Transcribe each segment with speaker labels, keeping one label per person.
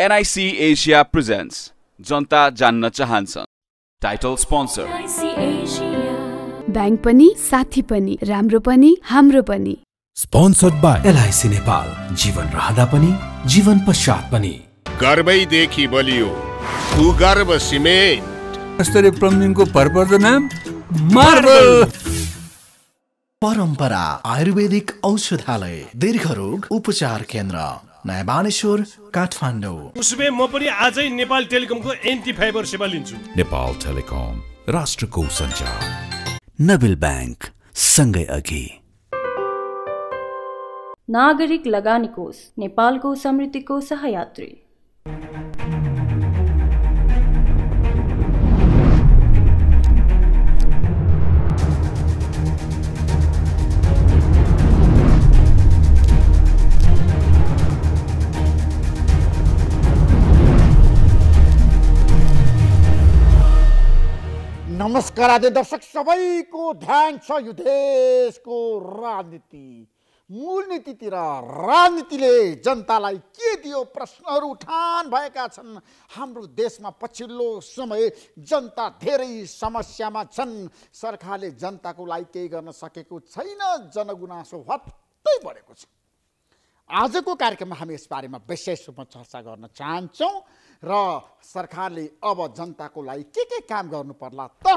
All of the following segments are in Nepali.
Speaker 1: एनआइसी एसिया प्रेजेन्ट्स जनता जान्न चाहन्छ टाइटल स्पोन्सर
Speaker 2: ब्याङ्क पनि साथी पनि राम्रो पनि हाम्रो पनि
Speaker 1: स्पोन्सर्ड बाई एलआइसी नेपाल जीवन रहँदा पनि जीवन पश्चात पनि
Speaker 2: गर्वैदेखि बलियो भूगर्भ सिमेन्ट
Speaker 1: यस्तरी प्लम्बिङको भरपर्दो नाम मार्बल परम्परा आयुर्वेदिक औषधालय दीर्घ रोग उपचार केन्द्र नयाँ बानेश्वर काठमाडौँ
Speaker 2: म पनि आजै नेपाल टेलिकमको एन्टी फाइबर सेवा लिन्छु
Speaker 1: नेपाल टेलिकम राष्ट्रको सञ्चार नबिल ब्याङ्क सँगै अघि
Speaker 3: नागरिक लगानी कोष नेपालको समृद्धिको सहयात्री
Speaker 1: नमस्कार आदि दर्शक सबैको ध्यान छ यो देशको राजनीति मूल राजनीतिले जनतालाई के दियो प्रश्नहरू उठान भएका छन् हाम्रो देशमा पछिल्लो समय जनता धेरै समस्यामा छन् सरकारले जनताको लागि केही गर्न सकेको छैन जनगुनासो हत्तै बढेको छ आजको कार्यक्रममा हामी यसबारेमा विशेष रूपमा चर्चा गर्न चाहन्छौँ र सरकारले अब जनताको लागि के के काम गर्नु पर्ला त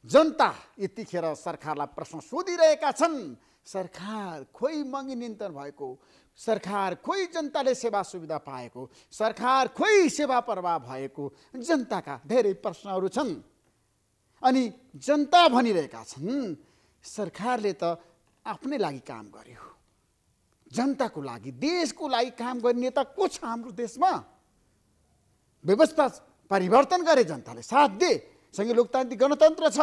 Speaker 1: जनता यतिखेर सरकारलाई प्रश्न सोधिरहेका छन् सरकार खोइ मङ्गी नियन्त्रण भएको सरकार खोइ जनताले सेवा सुविधा पाएको सरकार खोइ सेवा प्रवाह भएको जनताका धेरै प्रश्नहरू छन् अनि जनता भनिरहेका छन् सरकारले त आफ्नै लागि काम गर्यो जनताको लागि देशको लागि काम गर्ने नेता को छ हाम्रो देशमा व्यवस्था परिवर्तन गरे जनताले साथ दिए सँगै लोकतान्त्रिक गणतन्त्र छ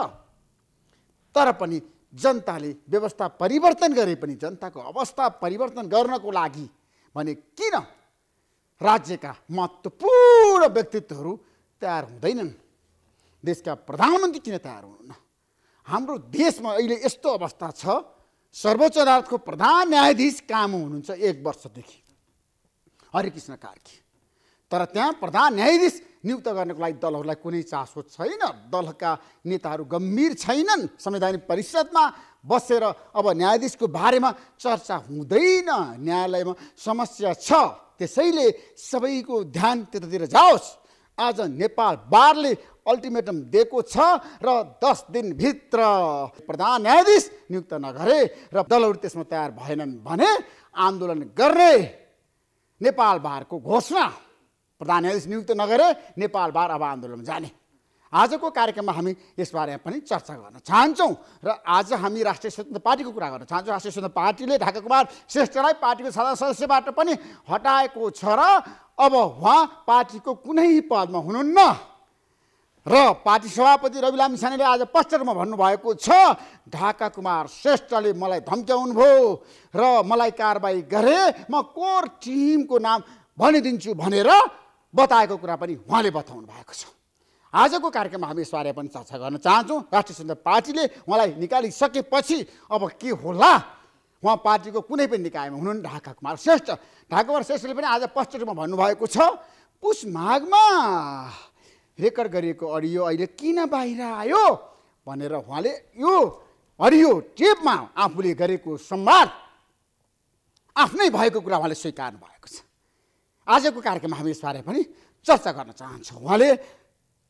Speaker 1: तर पनि जनताले व्यवस्था परिवर्तन गरे पनि जनताको अवस्था परिवर्तन गर्नको लागि भने किन राज्यका महत्त्वपूर्ण व्यक्तित्वहरू तयार हुँदैनन् देशका प्रधानमन्त्री किन तयार हुनुहुन्न हाम्रो देशमा अहिले यस्तो अवस्था छ सर्वोच्च अदालतको प्रधान न्यायाधीश काम हुनुहुन्छ एक वर्षदेखि हरिकृष्ण कार्की तर त्यहाँ प्रधान न्यायाधीश नियुक्त गर्नको लागि दलहरूलाई कुनै चासो छैन दलका नेताहरू गम्भीर छैनन् संवैधानिक परिषदमा बसेर अब न्यायाधीशको बारेमा चर्चा हुँदैन न्यायालयमा समस्या छ त्यसैले सबैको ध्यान त्यतातिर जाओस् आज नेपाल बारले अल्टिमेटम दिएको छ र दस दिनभित्र प्रधान न्यायाधीश नियुक्त नगरे र दलहरू त्यसमा तयार भएनन् भने आन्दोलन गर्ने नेपाल बारको घोषणा प्रधान न्यायाधीश नियुक्त नगरे नेपाल बार अब आन्दोलन जाने आजको कार्यक्रममा हामी यसबारेमा पनि चर्चा गर्न चाहन्छौँ र आज हामी राष्ट्रिय स्वतन्त्र पार्टीको कुरा गर्न चाहन्छौँ राष्ट्रिय स्वतन्त्र पार्टीले ढाका कुमार श्रेष्ठलाई पार्टीको साधारण सदस्यबाट पनि हटाएको छ र अब उहाँ पार्टीको कुनै पदमा हुनुहुन्न र पार्टी सभापति रवि लामिछानेले आज पोस्टरमा भन्नुभएको छ ढाका कुमार श्रेष्ठले मलाई धम्क्याउनु धम्क्याउनुभयो र मलाई कारबाही गरे म कोर टिमको नाम भनिदिन्छु भनेर बताएको कुरा पनि उहाँले बताउनु भएको छ आजको कार्यक्रममा हामी यसबारे पनि चर्चा गर्न चाहन्छौँ राष्ट्रिय स्वतन्त्र पार्टीले उहाँलाई निकालिसकेपछि अब के होला उहाँ पार्टीको कुनै पनि निकायमा हुनुहुन्न ढाका कुमार श्रेष्ठ ढाका कुमार श्रेष्ठले पनि आज पोस्टरमा भन्नुभएको छ पुष माघमा रेकर्ड गरिएको अडियो अहिले किन बाहिर आयो भनेर उहाँले यो अडियो टेपमा आफूले गरेको संवाद आफ्नै भएको कुरा उहाँले स्वीकार्नु भएको छ आजको कार्यक्रममा हामी यसबारे पनि चर्चा गर्न चाहन्छौँ उहाँले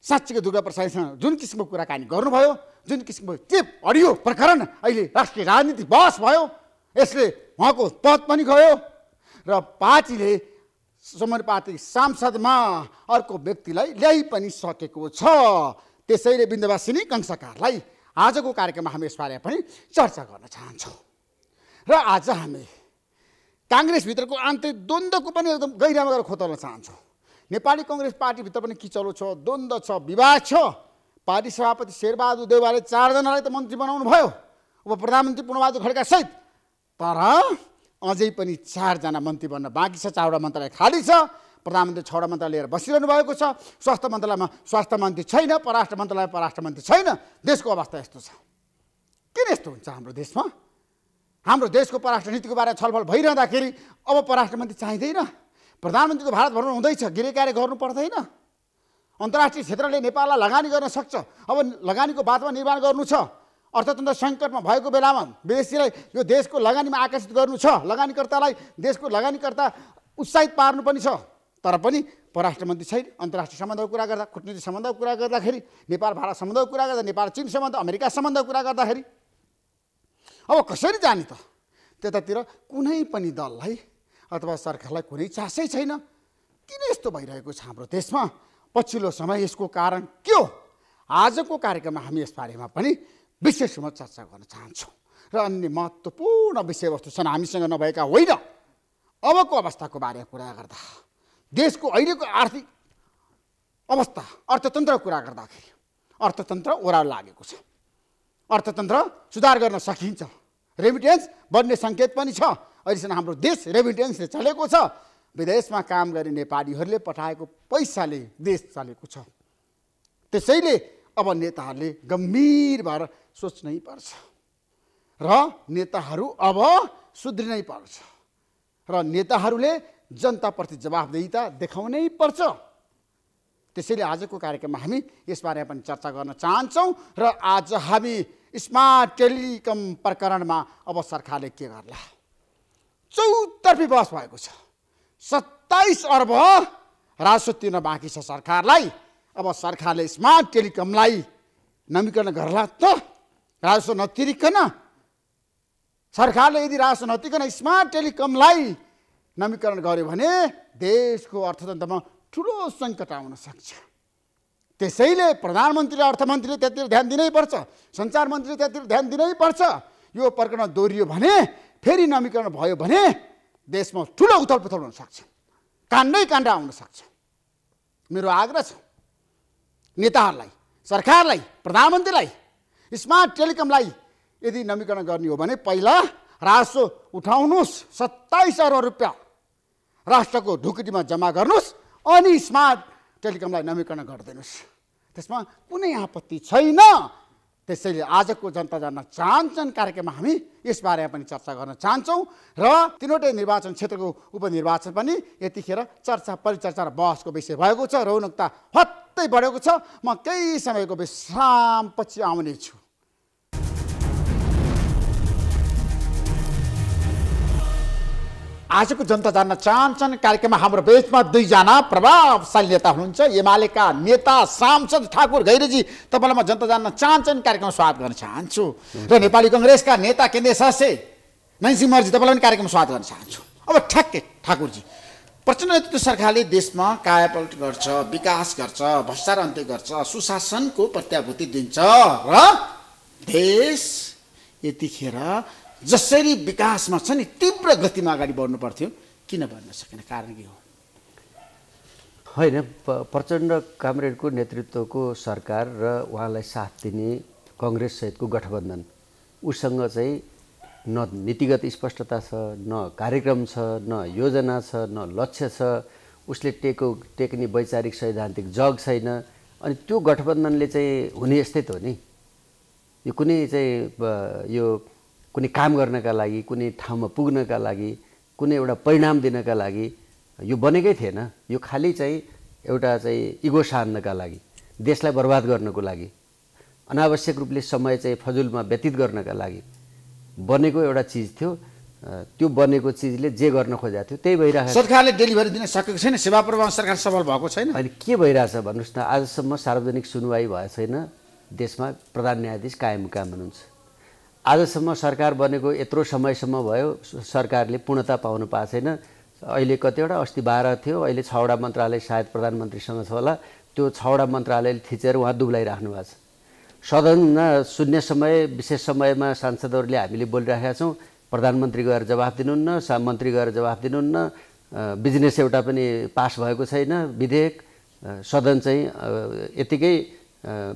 Speaker 1: साँच्चीको दुर्गा प्रसादसँग जुन किसिमको कुराकानी गर्नुभयो जुन किसिमको टेप अडियो प्रकरण अहिले राष्ट्रिय राजनीति बहस भयो यसले उहाँको पद पनि गयो र पार्टीले समर्पाती सांसदमा अर्को व्यक्तिलाई ल्याइ पनि सकेको छ त्यसैले बिन्दुवासिनी कंसकारलाई आजको कार्यक्रममा हामी यसबारे पनि चर्चा गर्न चाहन्छौँ र आज हामी काङ्ग्रेसभित्रको आन्तरिक द्वन्द्वको पनि एकदम गहिरामा गएर खोतल्न चाहन्छौँ नेपाली कङ्ग्रेस पार्टीभित्र पनि किचलो छ द्वन्द्व छ विवाद छ पार्टी सभापति शेरबहादुर देवालले चारजनालाई त मन्त्री बनाउनु भयो उप प्रधानमन्त्री पूर्णबहादुर सहित तर अझै पनि चारजना मन्त्री बन्न बाँकी छ चारवटा मन्त्रालय खाली छ प्रधानमन्त्री छवटा मन्त्रालय लिएर बसिरहनु भएको छ स्वास्थ्य मन्त्रालयमा स्वास्थ्य मन्त्री छैन पराष्ट्र मन्त्रालय पराष्ट्र मन्त्री छैन देशको अवस्था यस्तो छ किन यस्तो हुन्छ हाम्रो देशमा हाम्रो देशको पराष्ट्र नीतिको बारेमा छलफल भइरहँदाखेरि अब पराष्ट्र मन्त्री चाहिँदैन त भारत भ्रमण हुँदैछ गृह कार्य गर्नु पर्दैन अन्तर्राष्ट्रिय क्षेत्रले नेपाललाई लगानी गर्न सक्छ अब लगानीको बादमा निर्माण गर्नु छ अर्थतन्त्र सङ्कटमा भएको बेलामा विदेशीलाई यो देशको लगानीमा आकर्षित गर्नु छ लगानीकर्तालाई देशको लगानीकर्ता उत्साहित पार्नु पनि छ तर पनि परराष्ट्र मन्त्री छैन अन्तर्राष्ट्रिय सम्बन्धको कुरा गर्दा कुटनीतिक सम्बन्धको कुरा गर्दाखेरि नेपाल भारत सम्बन्धको कुरा गर्दा नेपाल चिन सम्बन्ध अमेरिका सम्बन्धको कुरा गर्दाखेरि अब कसरी जाने त त्यतातिर कुनै पनि दललाई अथवा सरकारलाई कुनै चासै छैन किन यस्तो भइरहेको छ हाम्रो देशमा पछिल्लो समय यसको कारण के हो आजको कार्यक्रममा हामी यसबारेमा पनि विशेषमा चर्चा गर्न चाहन्छु र अन्य महत्त्वपूर्ण विषयवस्तु छन् हामीसँग नभएका होइन अबको अवस्थाको बारेमा कुरा गर्दा देशको अहिलेको आर्थिक अवस्था अर्थतन्त्रको कुरा गर्दाखेरि अर्थतन्त्र ओह्रालो लागेको छ अर्थतन्त्र सुधार गर्न सकिन्छ रेमिटेन्स बढ्ने सङ्केत पनि छ अहिलेसम्म हाम्रो देश रेमिटेन्सले चलेको छ विदेशमा काम गर्ने नेपालीहरूले पठाएको पैसाले देश चलेको छ त्यसैले अब नेताहरूले गम्भीर भएर सोच्नै पर्छ र नेताहरू अब सुध्रिनै पर्छ र नेताहरूले जनताप्रति जवाबदेता देखाउनै पर्छ त्यसैले आजको कार्यक्रममा हामी यसबारे पनि चर्चा गर्न चाहन्छौँ र आज हामी स्मार्ट टेलिकम प्रकरणमा अब सरकारले के गर्ला चौतर्फी बहस भएको छ सत्ताइस अर्ब राजस्व तिर्न बाँकी छ सरकारलाई अब सरकारले स्मार्ट टेलिकमलाई नवीकरण गर्ला त राजस्व नतिरिकन सरकारले यदि राजस्व नतिकन स्मार्ट टेलिकमलाई नवीकरण गर्यो भने देशको अर्थतन्त्रमा ठुलो सङ्कट आउन सक्छ त्यसैले प्रधानमन्त्री र अर्थमन्त्रीले त्यतिर ध्यान दिनैपर्छ सञ्चार मन्त्रीले त्यतिर ध्यान दिनैपर्छ यो प्रकरण दोहोरियो भने फेरि नवीकरण भयो भने देशमा ठुलो उथलपुथल हुन सक्छ काण्डै काण्ड आउन सक्छ मेरो आग्रह छ नेताहरूलाई सरकारलाई प्रधानमन्त्रीलाई स्मार्ट टेलिकमलाई यदि नवीकरण गर्ने हो भने पहिला राजस्व उठाउनुहोस् सत्ताइस अर्ब रुपियाँ राष्ट्रको ढुकुटीमा जम्मा गर्नुहोस् अनि स्मार्ट टेलिकमलाई नवीकरण गरिदिनुहोस् त्यसमा कुनै आपत्ति छैन त्यसैले आजको जनता जान्न चाहन्छन् कार्यक्रममा हामी यस बारेमा पनि चर्चा गर्न चाहन्छौँ र तिनवटै निर्वाचन क्षेत्रको उपनिर्वाचन पनि यतिखेर चर्चा परिचर्चा र बहसको विषय भएको छ रौनकता हत्तै बढेको छ म केही समयको विश्रामपछि आउनेछु आजको जनता जान्न चाहन्छन् कार्यक्रममा हाम्रो बेचमा दुईजना प्रभावशाली नेता हुनुहुन्छ एमालेका नेता सांसद ठाकुर गैरेजी तपाईँलाई म जनता जान्न चाहन्छन् कार्यक्रममा स्वागत गर्न चाहन्छु र नेपाली कङ्ग्रेसका नेता केन्द्रीय सदस्य नयनसिंह मर्जी तपाईँलाई पनि कार्यक्रममा स्वागत गर्न चाहन्छु अब ठ्याक्कै ठाकुरजी प्रचण्ड नेतृत्व सरकारले देशमा कायापल्ट गर्छ विकास गर्छ भ्रष्टाचार अन्त्य गर्छ सुशासनको प्रत्याभूति दिन्छ र देश यतिखेर जसरी विकासमा छ नि तीव्र गतिमा अगाडि बढ्नु पर्थ्यो किन भन्न सकेन कारण के हो
Speaker 3: होइन प्रचण्ड कामरेडको नेतृत्वको सरकार र उहाँलाई साथ दिने कङ्ग्रेससहितको गठबन्धन उसँग चाहिँ न नीतिगत स्पष्टता छ न कार्यक्रम छ न योजना छ न लक्ष्य छ उसले टेको टेक्ने वैचारिक सैद्धान्तिक जग छैन अनि त्यो गठबन्धनले चाहिँ हुने यस्तै त हो नि यो कुनै चाहिँ यो कुनै काम गर्नका लागि कुनै ठाउँमा पुग्नका लागि कुनै एउटा परिणाम दिनका लागि यो बनेकै थिएन यो खालि चाहिँ एउटा चाहिँ इगो सार्नका लागि देशलाई बर्बाद गर्नको लागि अनावश्यक रूपले समय चाहिँ फजुलमा व्यतीत गर्नका लागि बनेको एउटा चिज थियो त्यो बनेको चिजले जे गर्न खोजेको थियो त्यही भइरहेको
Speaker 1: सरकारले डेलिभरी दिन सकेको छैन सेवा प्रभाव सरकार सफल
Speaker 3: भएको छैन अहिले के भइरहेछ भन्नुहोस् न आजसम्म सार्वजनिक सुनवाई भएको छैन देशमा प्रधान न्यायाधीश कायम काम हुनुहुन्छ आजसम्म सरकार बनेको यत्रो समयसम्म भयो सरकारले पूर्णता पाउनु पाएको छैन अहिले कतिवटा अस्ति बाह्र थियो अहिले छवटा मन्त्रालय सायद प्रधानमन्त्रीसँग छ होला त्यो छवटा मन्त्रालयले थिचेर उहाँ दुब्लाइराख्नु भएको छ सदन शून्य समय विशेष समयमा सांसदहरूले हामीले बोलिराखेका छौँ प्रधानमन्त्री गएर जवाफ दिनुहुन्न मन्त्री गएर जवाफ दिनुहुन्न बिजनेस एउटा पनि पास भएको छैन विधेयक सदन चाहिँ यतिकै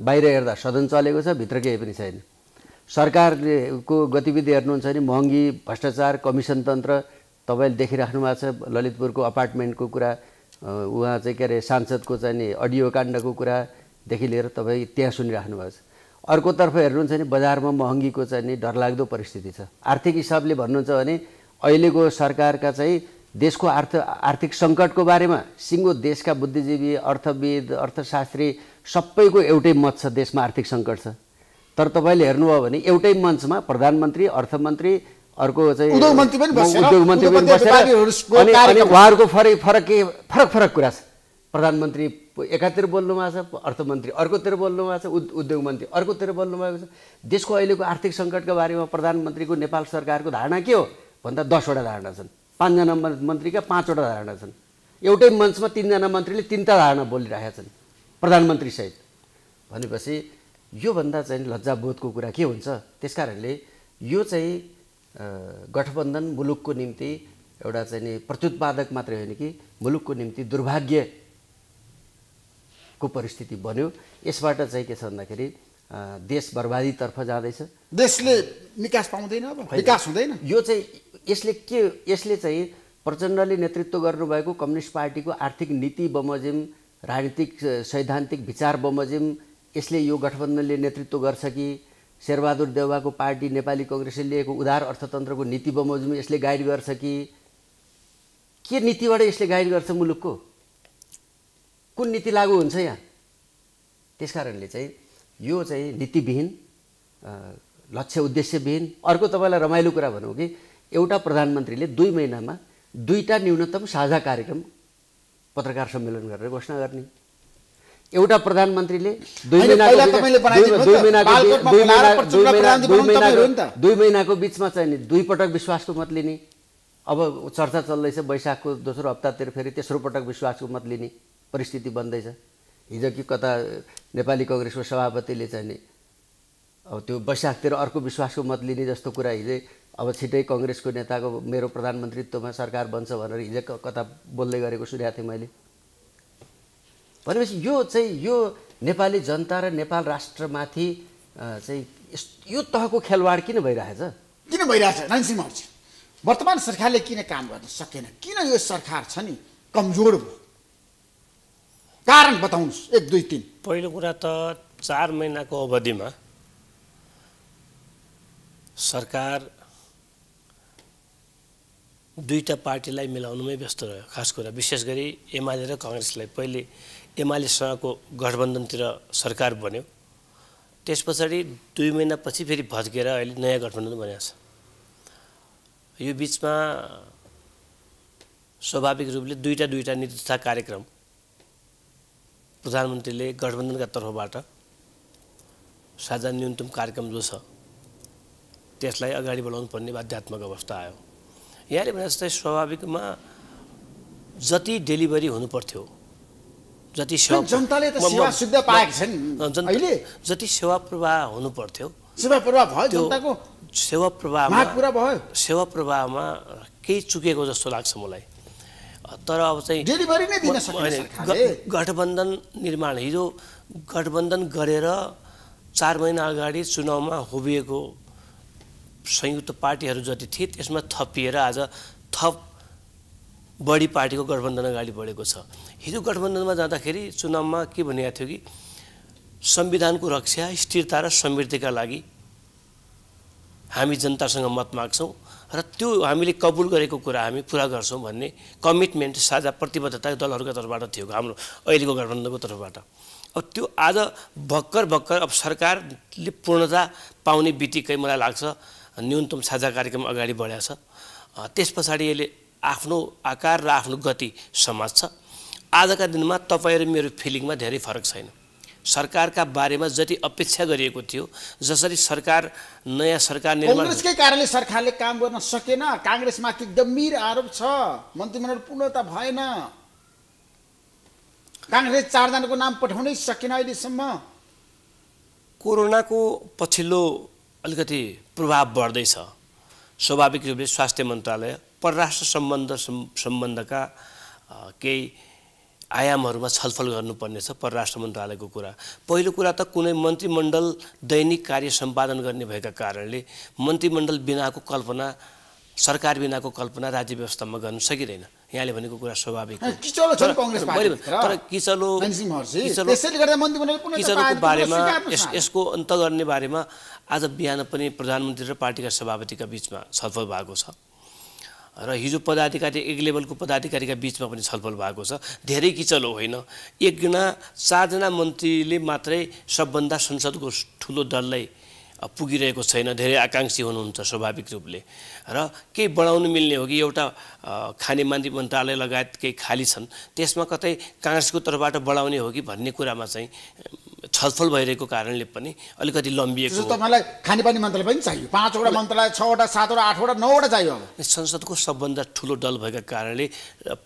Speaker 3: बाहिर हेर्दा सदन चलेको छ भित्र केही पनि छैन सरकारको गतिविधि हेर्नुहुन्छ भने महँगी भ्रष्टाचार कमिसन तन्त्र तपाईँले देखिराख्नु भएको छ ललितपुरको अपार्टमेन्टको कुरा उहाँ चाहिँ के अरे सांसदको चाहिँ नि अडियो काण्डको कुरादेखि लिएर तपाईँ त्यहाँ सुनिराख्नु भएको छ अर्कोतर्फ हेर्नुहुन्छ भने बजारमा महँगीको चाहिँ नि डरलाग्दो परिस्थिति छ आर्थिक हिसाबले भन्नुहुन्छ भने अहिलेको सरकारका चाहिँ देशको आर्थ आर्थिक सङ्कटको बारेमा सिङ्गो देशका बुद्धिजीवी अर्थविद अर्थशास्त्री सबैको एउटै मत छ देशमा आर्थिक सङ्कट छ तर तपाईँले हेर्नुभयो भने एउटै मञ्चमा प्रधानमन्त्री अर्थमन्त्री अर्को चाहिँ उद्योग मन्त्री पनि बसेर उहाँहरूको फरक फरक के फरक फरक कुरा छ प्रधानमन्त्री एकातिर बोल्नुभएको छ अर्थमन्त्री अर्कोतिर बोल्नुभएको छ उद्योग मन्त्री अर्कोतिर बोल्नुभएको छ देशको अहिलेको आर्थिक सङ्कटको बारेमा प्रधानमन्त्रीको नेपाल सरकारको धारणा के हो भन्दा दसवटा धारणा छन् पाँचजना मन्त्रीका पाँचवटा धारणा छन् एउटै मञ्चमा तिनजना मन्त्रीले तिनवटा धारणा बोलिरहेका छन् प्रधानमन्त्रीसहित भनेपछि योभन्दा चाहिँ लज्जाबोधको कुरा के हुन्छ त्यस कारणले यो चाहिँ गठबन्धन मुलुकको निम्ति एउटा चाहिँ नि प्रत्युत्पादक मात्रै होइन कि मुलुकको निम्ति दुर्भाग्यको परिस्थिति बन्यो यसबाट चाहिँ के छ भन्दाखेरि देश बर्बादीतर्फ जाँदैछ देशले
Speaker 1: निकास पाउँदैन
Speaker 3: विकास हुँदैन यो चाहिँ यसले के यसले चाहिँ प्रचण्डले नेतृत्व गर्नुभएको कम्युनिस्ट पार्टीको आर्थिक नीति बमोजिम राजनीतिक सैद्धान्तिक विचार बमोजिम यसले यो गठबन्धनले नेतृत्व गर्छ कि शेरबहादुर देउवाको पार्टी नेपाली कङ्ग्रेसले लिएको उधार अर्थतन्त्रको नीति बमोजिम यसले गाइड गर्छ कि के नीतिबाट यसले गाइड गर्छ मुलुकको कुन नीति लागू हुन्छ यहाँ त्यस कारणले चाहिँ यो चाहिँ नीतिविहीन लक्ष्य उद्देश्यविहीन अर्को तपाईँलाई रमाइलो कुरा भनौँ कि एउटा प्रधानमन्त्रीले दुई महिनामा दुईवटा न्यूनतम साझा कार्यक्रम पत्रकार सम्मेलन गरेर घोषणा गर्ने एउटा प्रधानमन्त्रीले दुई महिनाको बिचमा चाहिँ नि दुई पटक विश्वासको मत लिने अब चर्चा चल्दैछ वैशाखको दोस्रो हप्तातिर फेरि तेस्रो पटक विश्वासको मत लिने परिस्थिति बन्दैछ हिजो कि कता नेपाली कङ्ग्रेसको सभापतिले चाहिँ नि अब त्यो वैशाखतिर अर्को विश्वासको मत लिने जस्तो कुरा हिजै अब छिटै कङ्ग्रेसको नेताको मेरो प्रधानमन्त्रीत्वमा सरकार बन्छ भनेर हिजो कता बोल्दै गरेको सुनेको थिएँ मैले भनेपछि यो चाहिँ यो नेपाली जनता र नेपाल राष्ट्रमाथि चाहिँ
Speaker 1: यो तहको खेलवाड किन भइरहेछ किन भइरहेछ नानसिंह वर्तमान सरकारले किन काम गर्न सकेन किन यो सरकार छ नि कमजोर भयो कारण बताउनुहोस् एक दुई तिन पहिलो कुरा त चार महिनाको अवधिमा
Speaker 2: सरकार दुईवटा पार्टीलाई मिलाउनुमै व्यस्त रह्यो खास कुरा विशेष गरी एमाले र कङ्ग्रेसलाई पहिले एमालेसँगको गठबन्धनतिर सरकार बन्यो त्यस पछाडि दुई महिनापछि फेरि भत्केर अहिले नयाँ गठबन्धन बनेको छ यो बिचमा स्वाभाविक रूपले दुईवटा दुईवटा नीति तथा कार्यक्रम प्रधानमन्त्रीले गठबन्धनका तर्फबाट साझा न्यूनतम कार्यक्रम जो छ त्यसलाई अगाडि बढाउनु पर्ने बाध्यात्मक अवस्था आयो यहाँले भने जस्तै स्वाभाविकमा जति डेलिभरी हुनुपर्थ्यो जति सेवा जनताले त सेवा सुविधा पाएका छन् अहिले जति सेवा प्रवाह हुनु पर्थ्यो सेवा प्रवाह भयो जनताको सेवा प्रवाहमा पुरा भयो सेवा प्रवाहमा केही चुकेको जस्तो लाग्छ मलाई तर अब चाहिँ डेलिभरी नै दिन गठबन्धन निर्माण हिजो गठबन्धन गरेर चार महिना अगाडि चुनावमा हुबिएको संयुक्त पार्टीहरू जति थिए त्यसमा थपिएर आज थप बढी पार्टीको गठबन्धन अगाडि बढेको छ हिजो गठबन्धनमा जाँदाखेरि चुनावमा के भनिएको थियो कि संविधानको रक्षा स्थिरता र समृद्धिका लागि हामी जनतासँग मत माग्छौँ र त्यो हामीले कबुल गरेको कुरा हामी पुरा गर्छौँ भन्ने कमिटमेन्ट साझा प्रतिबद्धता दलहरूको तर्फबाट थियो हाम्रो अहिलेको गठबन्धनको तर्फबाट अब त्यो आज भर्खर भर्खर अब सरकारले पूर्णता पाउने बित्तिकै मलाई लाग्छ न्यूनतम साझा कार्यक्रम अगाडि बढाएको छ त्यस पछाडि यसले आफ्नो आकार र आफ्नो गति समाज छ आजका दिनमा तपाईँ र मेरो फिलिङमा धेरै फरक छैन सरकारका बारेमा जति अपेक्षा गरिएको थियो जसरी सरकार नयाँ सरकार निर्माण
Speaker 1: कारणले सरकारले काम गर्न सकेन काङ्ग्रेसमाथि गम्भीर आरोप छ मन्त्रीमण्डल पूर्णता भएन काङ्ग्रेस चारजनाको नाम पठाउनै सकेन अहिलेसम्म कोरोनाको
Speaker 2: पछिल्लो अलिकति प्रभाव बढ्दैछ स्वाभाविक रूपले स्वास्थ्य मन्त्रालय परराष्ट्र सम्बन्ध सम्बन्धका केही आयामहरूमा छलफल गर्नुपर्नेछ परराष्ट्र मन्त्रालयको कुरा पहिलो कुरा त कुनै मन्त्रीमण्डल दैनिक कार्य सम्पादन गर्ने भएका कारणले मन्त्रीमण्डल बिनाको कल्पना सरकार बिनाको कल्पना राज्य व्यवस्थामा गर्न सकिँदैन यहाँले भनेको कुरा स्वाभाविक
Speaker 1: तर किचलो किचलोको बारेमा यस
Speaker 2: यसको अन्त गर्ने बारेमा आज बिहान पनि प्रधानमन्त्री र पार्टीका सभापतिका बिचमा छलफल भएको छ र हिजो पदाधिकारी एक लेभलको पदाधिकारीका बिचमा पनि छलफल भएको छ धेरै किचलो होइन एकजना चारजना मन्त्रीले मात्रै सबभन्दा संसदको ठुलो दललाई पुगिरहेको छैन धेरै आकाङ्क्षी हुनुहुन्छ स्वाभाविक रूपले र केही बढाउनु मिल्ने हो कि एउटा खाने मन्त्री मन्त्रालय लगायत केही खाली छन् त्यसमा कतै काङ्ग्रेसको तर्फबाट बढाउने हो कि भन्ने कुरामा चाहिँ छलफल भइरहेको कारणले पनि अलिकति लम्बिएको
Speaker 1: तपाईँलाई खानेपानी मन्त्रालय पनि चाहियो पाँचवटा मन्त्रालय छवटा सातवटा आठवटा नौवटा चाहियो संसदको
Speaker 2: सबभन्दा ठुलो दल भएको कारणले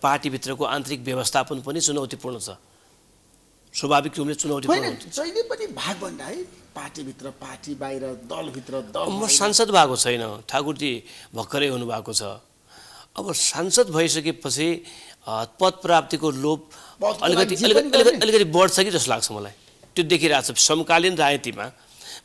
Speaker 2: पार्टीभित्रको आन्तरिक व्यवस्थापन पनि चुनौतीपूर्ण छ स्वाभाविक रूपले चुनौतीपूर्ण
Speaker 1: जहिले पनि भाग भन्दा है पार्टीभित्र पार्टी बाहिर दलभित्र दल म सांसद
Speaker 2: भएको छैन ठाकुरजी भर्खरै हुनुभएको छ अब सांसद भइसकेपछि पद प्राप्तिको लोभ अलिकति अलिकति बढ्छ कि जस्तो लाग्छ मलाई त्यो देखिरहेको छ समकालीन राजनीतिमा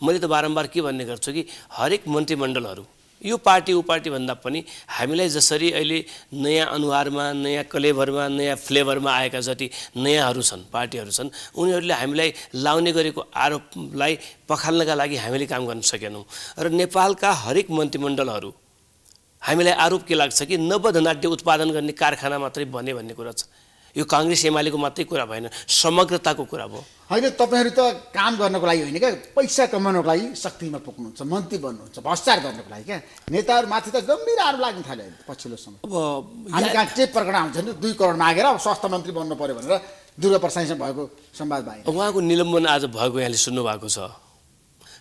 Speaker 2: मैले त बारम्बार के भन्ने गर्छु कि हरेक मन्त्रीमण्डलहरू यो पार्टी ऊ पार्टीभन्दा पनि हामीलाई जसरी अहिले नयाँ अनुहारमा नयाँ कलेभरमा नयाँ फ्लेभरमा आएका जति नयाँहरू छन् पार्टीहरू छन् उनीहरूले हामीलाई लाउने गरेको आरोपलाई पखाल्नका लागि हामीले काम गर्न सकेनौँ र नेपालका हरेक मन्त्रीमण्डलहरू हामीलाई आरोप के लाग्छ कि नवधनाट्य उत्पादन गर्ने कारखाना मात्रै बने भन्ने कुरा छ यो काङ्ग्रेस एमालेको मात्रै कुरा भएन
Speaker 1: समग्रताको कुरा भयो होइन तपाईँहरू त काम गर्नको लागि होइन क्या पैसा कमाउनको लागि शक्तिमा पुग्नुहुन्छ मन्त्री बन्नुहुन्छ भ्रष्टाचार गर्नको लागि क्या नेताहरूमाथि त गम्भीर आरोप लाग्न थाल्यो पछिल्लो समय अब हामी कहाँ के प्रकरण आउँछ नि दुई करोड मागेर अब स्वास्थ्य मन्त्री बन्नु पऱ्यो भनेर दुर्गा प्रसादसँग भएको संवाद
Speaker 2: भयो उहाँको निलम्बन आज भएको यहाँले सुन्नु भएको छ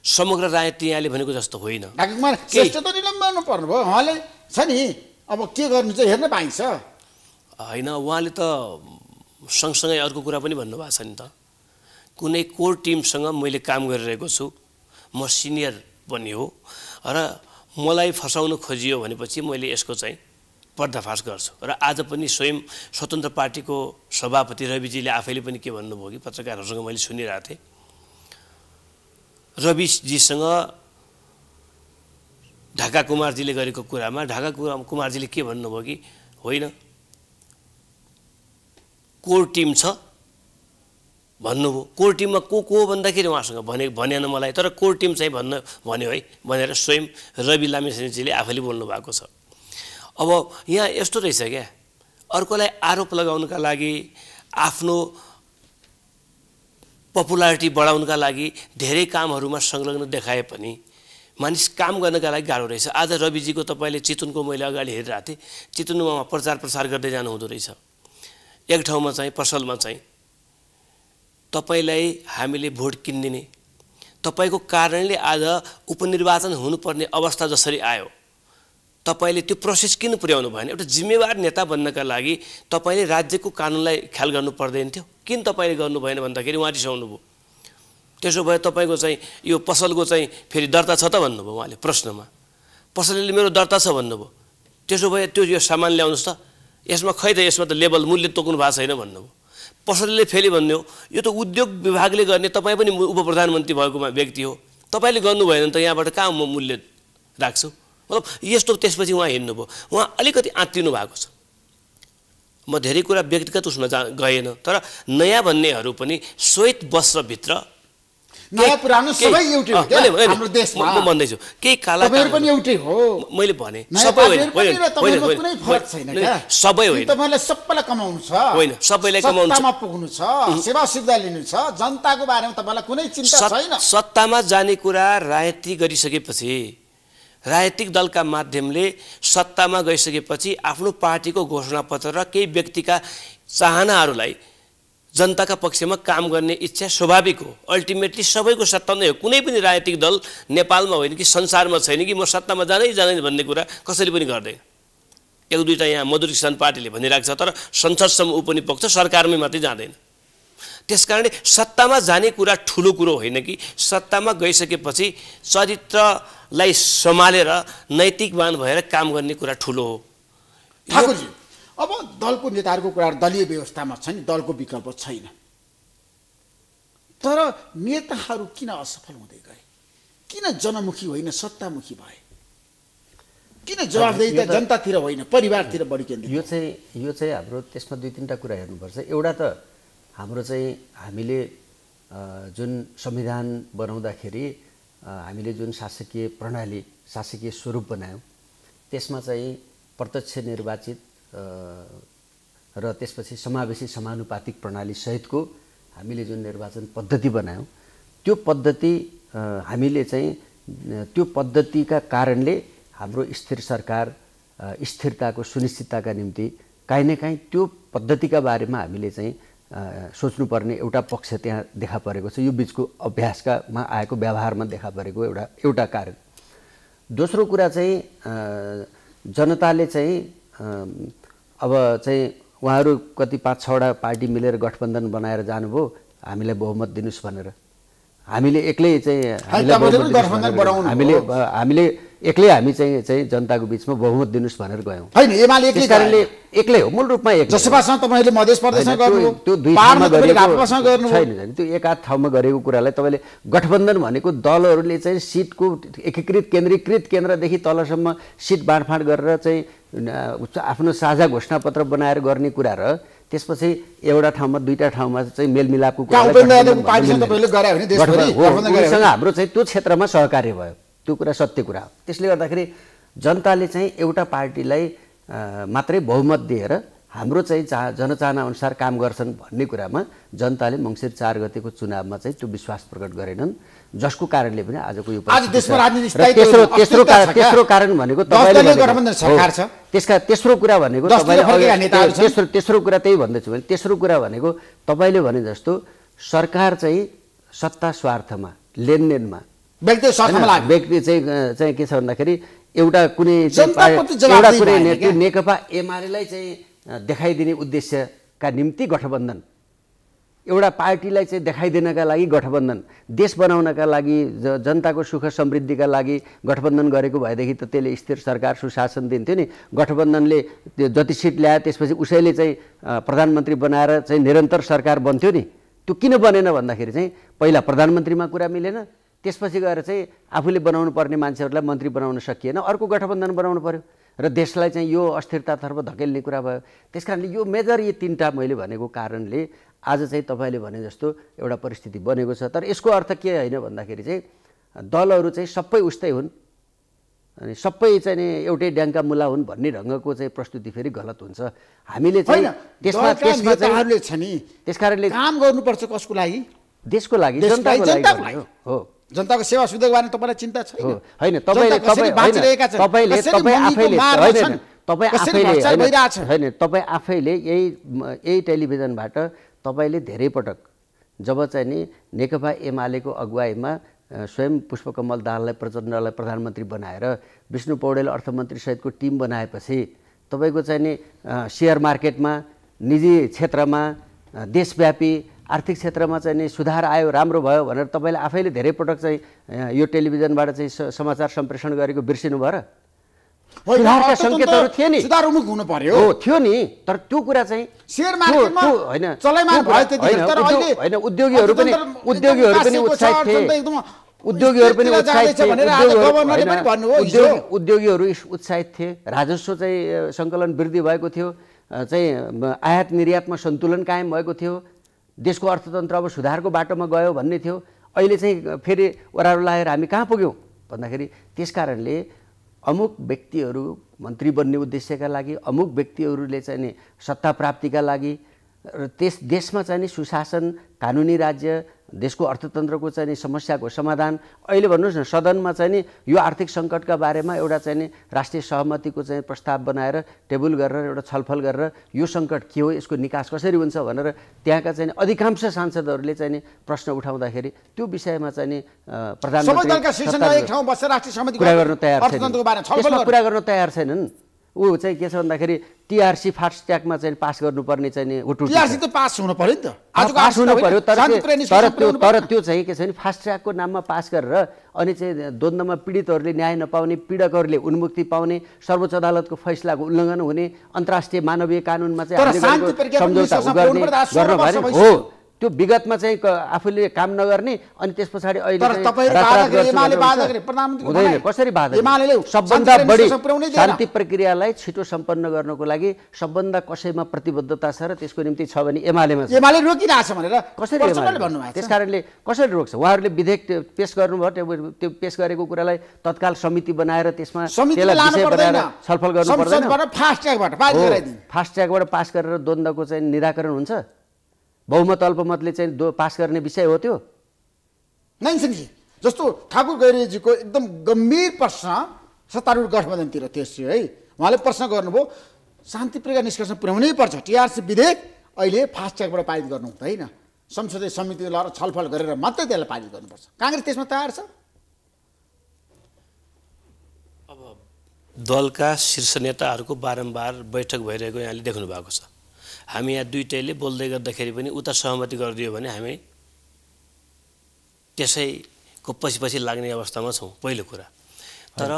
Speaker 2: समग्र राजनीति यहाँले भनेको जस्तो होइन श्रेष्ठ त
Speaker 1: निलम्बन पर्नुभयो उहाँले
Speaker 2: छ नि अब
Speaker 1: के गर्नु चाहिँ हेर्न पाइन्छ
Speaker 2: होइन उहाँले त सँगसँगै अर्को कुरा पनि भन्नुभएको छ नि त कुनै कोर टिमसँग मैले काम गरिरहेको छु म सिनियर पनि हो र मलाई फसाउन खोजियो भनेपछि मैले यसको चाहिँ पर्दाफास गर्छु र आज पनि स्वयं स्वतन्त्र पार्टीको सभापति रविजीले आफैले पनि के भन्नुभयो कि पत्रकारहरूसँग मैले सुनिरहेको थिएँ रविजीसँग ढाका कुमारजीले गरेको कुरामा ढाका कुमारजीले के भन्नुभयो कि होइन कोर टिम छ भन्नुभयो कोर टिममा को को भन्दाखेरि उहाँसँग भने भनेन मलाई तर कोर टिम चाहिँ भन्न भन्यो है भनेर स्वयं रवि लामेछानेजीले आफैले बोल्नु भएको छ अब यहाँ यस्तो रहेछ क्या अर्कोलाई आरोप लगाउनका लागि आफ्नो पपुलारिटी बढाउनका लागि धेरै कामहरूमा संलग्न देखाए पनि मानिस काम गर्नका लागि गाह्रो रहेछ आज रविजीको तपाईँले चितुनको मैले अगाडि हेरिरहेको थिएँ चितुनमा प्रचार प्रसार गर्दै जानुहुँदो रहेछ एक ठाउँमा चाहिँ पसलमा चाहिँ तपाईँलाई हामीले भोट किनिदिने तपाईँको कारणले आज उपनिर्वाचन हुनुपर्ने अवस्था जसरी आयो तपाईँले त्यो प्रोसेस किन पुर्याउनु भएन एउटा जिम्मेवार नेता बन्नका लागि तपाईँले राज्यको कानुनलाई ख्याल गर्नु पर्दैन थियो किन तपाईँले गर्नु भएन भन्दाखेरि उहाँ रिसाउनुभयो त्यसो भए तपाईँको चाहिँ यो पसलको चाहिँ फेरि दर्ता छ त भन्नुभयो उहाँले प्रश्नमा पसलले मेरो दर्ता छ भन्नुभयो त्यसो भए त्यो यो सामान ल्याउनुहोस् त यसमा खै त यसमा त लेबल मूल्य तोक्नु भएको छैन भन्नुभयो पसलले फेरि भन्यो यो त उद्योग विभागले गर्ने तपाईँ पनि उप प्रधानमन्त्री भएको व्यक्ति हो तपाईँले गर्नु भएन त यहाँबाट कहाँ म मूल्य राख्छु मतलब यस्तो त्यसपछि उहाँ हिँड्नुभयो उहाँ अलिकति आँतिनु भएको छ म धेरै कुरा व्यक्तिगत उसमा जा गएन तर नयाँ भन्नेहरू पनि श्वेत वस्त्रभित्र
Speaker 1: नयाँ पुरानो सबै एउटै हो हाम्रो देशमा म भन्दैछु
Speaker 2: केही काला पनि एउटै हो मैले भने सबै होइन कुनै फरक छैन सबै होइन
Speaker 1: तपाईँलाई सबैलाई कमाउनु छ होइन सबैलाई कमाउनु सत्तामा पुग्नु छ सेवा सुविधा लिनु छ जनताको बारेमा तपाईँलाई कुनै चिन्ता छैन
Speaker 2: सत्तामा जाने कुरा रायती गरिसकेपछि राजनीतिक दलका माध्यमले सत्तामा गइसकेपछि आफ्नो पार्टीको घोषणापत्र र केही व्यक्तिका चाहनाहरूलाई जनताका पक्षमा काम गर्ने इच्छा स्वाभाविक हो अल्टिमेटली सबैको सत्ता नै हो कुनै पनि राजनीतिक दल नेपालमा होइन कि संसारमा छैन कि म सत्तामा जाँदै जाँदैन भन्ने कुरा कसैले पनि गर्दैन एक दुईवटा यहाँ मधुर किसान पार्टीले भनिरहेको छ तर संसदसम्म ऊ पनि पक्ष सरकारमै मात्रै जाँदैन त्यस कारणले सत्तामा जाने कुरा ठुलो कुरो होइन कि सत्तामा गइसकेपछि चरित्रलाई सम्हालेर नैतिकवान भएर काम गर्ने कुरा ठुलो हो
Speaker 1: ठाकुरजी अब दलको नेताहरूको कुरा दलीय व्यवस्थामा छ नि दलको विकल्प छैन तर नेताहरू किन असफल हुँदै गए किन जनमुखी होइन सत्तामुखी भए किन जवाबदेही जनतातिर होइन
Speaker 3: परिवारतिर बढी केन्द्र यो चाहिँ यो चाहिँ हाम्रो त्यसमा दुई तिनवटा कुरा हेर्नुपर्छ एउटा त हाम्रो चाहिँ हामीले जुन संविधान बनाउँदाखेरि हामीले जुन शासकीय प्रणाली शासकीय स्वरूप बनायौँ त्यसमा चाहिँ प्रत्यक्ष निर्वाचित र त्यसपछि समावेशी समानुपातिक प्रणालीसहितको हामीले जुन निर्वाचन पद्धति बनायौँ त्यो पद्धति हामीले चाहिँ त्यो पद्धतिका कारणले हाम्रो स्थिर सरकार स्थिरताको सुनिश्चितताका निम्ति काहीँ न काहीँ त्यो पद्धतिका बारेमा हामीले चाहिँ सोच्नुपर्ने एउटा पक्ष त्यहाँ देखा परेको छ यो बिचको अभ्यासकामा आएको व्यवहारमा देखा परेको एउटा एउटा कारण दोस्रो कुरा चाहिँ जनताले चाहिँ अब चाहिँ उहाँहरू कति पाँच छवटा पार्टी मिलेर गठबन्धन बनाएर जानुभयो हामीलाई बहुमत दिनुहोस् भनेर हामीले एक्लै चाहिँ हामीले हामीले एक्लै हामी चाहिँ चाहिँ जनताको बिचमा बहुमत दिनुहोस् भनेर गयौँ होइन एमाले एक्लै कारणले
Speaker 1: एक्लै हो मूल रूपमा एक जसपासँग तपाईँले मधेस प्रदेशमा गर्नु त्यो दुई ठाउँमा छैन
Speaker 3: त्यो एक ठाउँमा गरेको कुरालाई तपाईँले गठबन्धन भनेको दलहरूले चाहिँ सिटको एकीकृत केन्द्रीकृत केन्द्रदेखि तलसम्म सिट बाँडफाँड गरेर चाहिँ आफ्नो साझा घोषणापत्र बनाएर गर्ने कुरा र त्यसपछि एउटा ठाउँमा दुईवटा ठाउँमा चाहिँ मेलमिलापको
Speaker 1: हाम्रो
Speaker 3: चाहिँ त्यो क्षेत्रमा सहकार्य भयो त्यो कुरा सत्य कुरा हो त्यसले गर्दाखेरि जनताले चाहिँ एउटा पार्टीलाई मात्रै बहुमत दिएर हाम्रो चाहिँ चाह जनचाहना अनुसार काम गर्छन् भन्ने कुरामा जनताले मङ्सिर चार गतिको चुनावमा चाहिँ त्यो विश्वास प्रकट गरेनन् जसको कारणले पनि आजको यो तेस्रो तेस्रो कारण भनेको त्यसका तेस्रो कुरा भनेको तेस्रो तेस्रो कुरा त्यही भन्दैछु भने तेस्रो कुरा भनेको तपाईँले भने जस्तो सरकार चाहिँ सत्ता स्वार्थमा लेनदेनमा
Speaker 1: व्यक्ति व्यक्ति
Speaker 3: चाहिँ चाहिँ के छ भन्दाखेरि एउटा कुनै एउटा कुनै नेकपा एमालेलाई चाहिँ देखाइदिने उद्देश्यका निम्ति गठबन्धन एउटा पार्टीलाई चाहिँ देखाइदिनका लागि गठबन्धन देश बनाउनका लागि ज जनताको सुख समृद्धिका लागि गठबन्धन गरेको भएदेखि त त्यसले स्थिर सरकार सुशासन दिन्थ्यो नि गठबन्धनले त्यो जति सिट ल्यायो त्यसपछि उसैले चाहिँ प्रधानमन्त्री बनाएर चाहिँ निरन्तर सरकार बन्थ्यो नि त्यो किन बनेन भन्दाखेरि चाहिँ पहिला प्रधानमन्त्रीमा कुरा मिलेन त्यसपछि गएर चाहिँ आफूले बनाउनु पर्ने मान्छेहरूलाई मन्त्री बनाउन सकिएन अर्को गठबन्धन बनाउनु पऱ्यो र देशलाई चाहिँ यो अस्थिरतातर्फ धकेल्ने कुरा भयो त्यस कारणले यो मेजर यी तिनवटा मैले भनेको कारणले आज चाहिँ तपाईँले भने जस्तो एउटा परिस्थिति बनेको छ तर यसको अर्थ के होइन भन्दाखेरि चाहिँ दलहरू चाहिँ सबै उस्तै हुन् अनि सबै चाहिँ नि एउटै ड्याङ्का मुला हुन् भन्ने ढङ्गको चाहिँ प्रस्तुति
Speaker 1: फेरि गलत हुन्छ हामीले चाहिँ त्यसमा कारणले काम गर्नुपर्छ कसको लागि देशको लागि जनताको लागि हो जनताको सेवा सुविधाको बारेमा तपाईँलाई चिन्ता छैन होइन तपाईँले तपाईँले तपाईँ आफैले होइन तपाईँ आफैले होइन
Speaker 3: तपाईँ आफैले यही यही टेलिभिजनबाट तपाईँले धेरै पटक जब चाहिँ नि नेकपा एमालेको अगुवाईमा स्वयं पुष्पकमल दाहाललाई प्रचण्डलाई प्रधानमन्त्री बनाएर विष्णु पौडेल अर्थमन्त्री सहितको टिम बनाएपछि तपाईँको चाहिँ नि सेयर मार्केटमा निजी क्षेत्रमा देशव्यापी आर्थिक क्षेत्रमा चाहिँ नि सुधार आयो राम्रो भयो भनेर तपाईँले आफैले धेरै पटक चाहिँ यो टेलिभिजनबाट चाहिँ समाचार सम्प्रेषण गरेको बिर्सिनु भयो र
Speaker 1: सुधारका सङ्केतहरू थिए नि सुधारमुख हुनु पर्यो हो थियो नि तर त्यो कुरा चाहिँ शेयर मार्केटमा होइन तर अहिले होइन उद्योगीहरू पनि उद्योगीहरू पनि उत्साहित थिए उद्योगीहरू पनि उत्साहित थिए
Speaker 3: उद्योगीहरू उत्साहित थिए राजस्व चाहिँ सङ्कलन वृद्धि भएको थियो चाहिँ आयात निर्यातमा सन्तुलन कायम भएको थियो देशको अर्थतन्त्र अब सुधारको बाटोमा गयो भन्ने थियो अहिले चाहिँ फेरि ओह्रालो लागेर हामी कहाँ पुग्यौँ भन्दाखेरि त्यस कारणले अमुक व्यक्तिहरू मन्त्री बन्ने उद्देश्यका लागि अमुक व्यक्तिहरूले चाहिँ नि सत्ता प्राप्तिका लागि र त्यस देशमा चाहिँ नि सुशासन कानुनी राज्य देशको अर्थतन्त्रको चाहिँ नि समस्याको समाधान अहिले भन्नुहोस् न सदनमा चाहिँ नि यो आर्थिक सङ्कटका बारेमा एउटा चाहिँ नि राष्ट्रिय सहमतिको चाहिँ प्रस्ताव बनाएर टेबुल गरेर एउटा छलफल गरेर यो सङ्कट के हो यसको निकास कसरी हुन्छ भनेर त्यहाँका चाहिँ अधिकांश सांसदहरूले चाहिँ नि प्रश्न उठाउँदाखेरि त्यो विषयमा चाहिँ नि प्रधानमन्त्री गर्न
Speaker 1: कुरा
Speaker 3: गर्न तयार छैनन् ऊ चाहिँ के छ भन्दाखेरि टिआरसी फास्ट ट्र्याकमा चाहिँ पास गर्नुपर्ने चाहिँ टिआरसी त पास हुनु पर्यो नि त पास हुनु पर्यो तर त्यो तर त्यो चाहिँ के छ भने फास्ट ट्र्याकको नाममा पास गरेर अनि चाहिँ द्वन्द्वमा पीडितहरूले न्याय नपाउने पीडकहरूले उन्मुक्ति पाउने सर्वोच्च अदालतको फैसलाको उल्लङ्घन हुने अन्तर्राष्ट्रिय मानवीय कानुनमा चाहिँ सम्झौता हो त्यो विगतमा चाहिँ आफूले काम नगर्ने अनि त्यस पछाडि अहिले कसरी सबभन्दा बढी शान्ति प्रक्रियालाई छिटो सम्पन्न गर्नको लागि सबभन्दा कसैमा प्रतिबद्धता छ र त्यसको निम्ति छ भने एमालेमा एमाले
Speaker 1: रोकिरहेछ भनेर कसरी त्यस
Speaker 3: कारणले कसरी रोक्छ उहाँहरूले विधेयक पेस गर्नुभयो त्यो पेस गरेको कुरालाई तत्काल समिति बनाएर त्यसमा छलफल गर्नु पर्दैन
Speaker 1: फास्ट ट्र्याकबाट
Speaker 3: पास गरेर द्वन्द्वको चाहिँ निराकरण हुन्छ बहुमत अल्पमतले
Speaker 1: चाहिँ दो पास गर्ने विषय हो त्यो नाइन्सनजी जस्तो ठाकुर गैरेजीको एकदम गम्भीर प्रश्न सत्तारूढ गठबन्धनतिर थियो है उहाँले प्रश्न गर्नुभयो शान्ति प्रक्रिया निष्कर्ष पुर्याउनै पर्छ टिआरसी विधेयक अहिले फास्ट ट्र्याकबाट पारित गर्नु हुँदैन संसदीय समिति लगाएर छलफल गरेर मात्रै त्यसलाई पारित गर्नुपर्छ काङ्ग्रेस त्यसमा तयार छ
Speaker 2: अब दलका शीर्ष नेताहरूको बारम्बार बैठक भइरहेको यहाँले देख्नु भएको छ हामी यहाँ दुइटैले बोल्दै गर्दाखेरि पनि उता सहमति गरिदियो भने हामी त्यसैको पछि पछि लाग्ने अवस्थामा छौँ पहिलो कुरा
Speaker 3: तर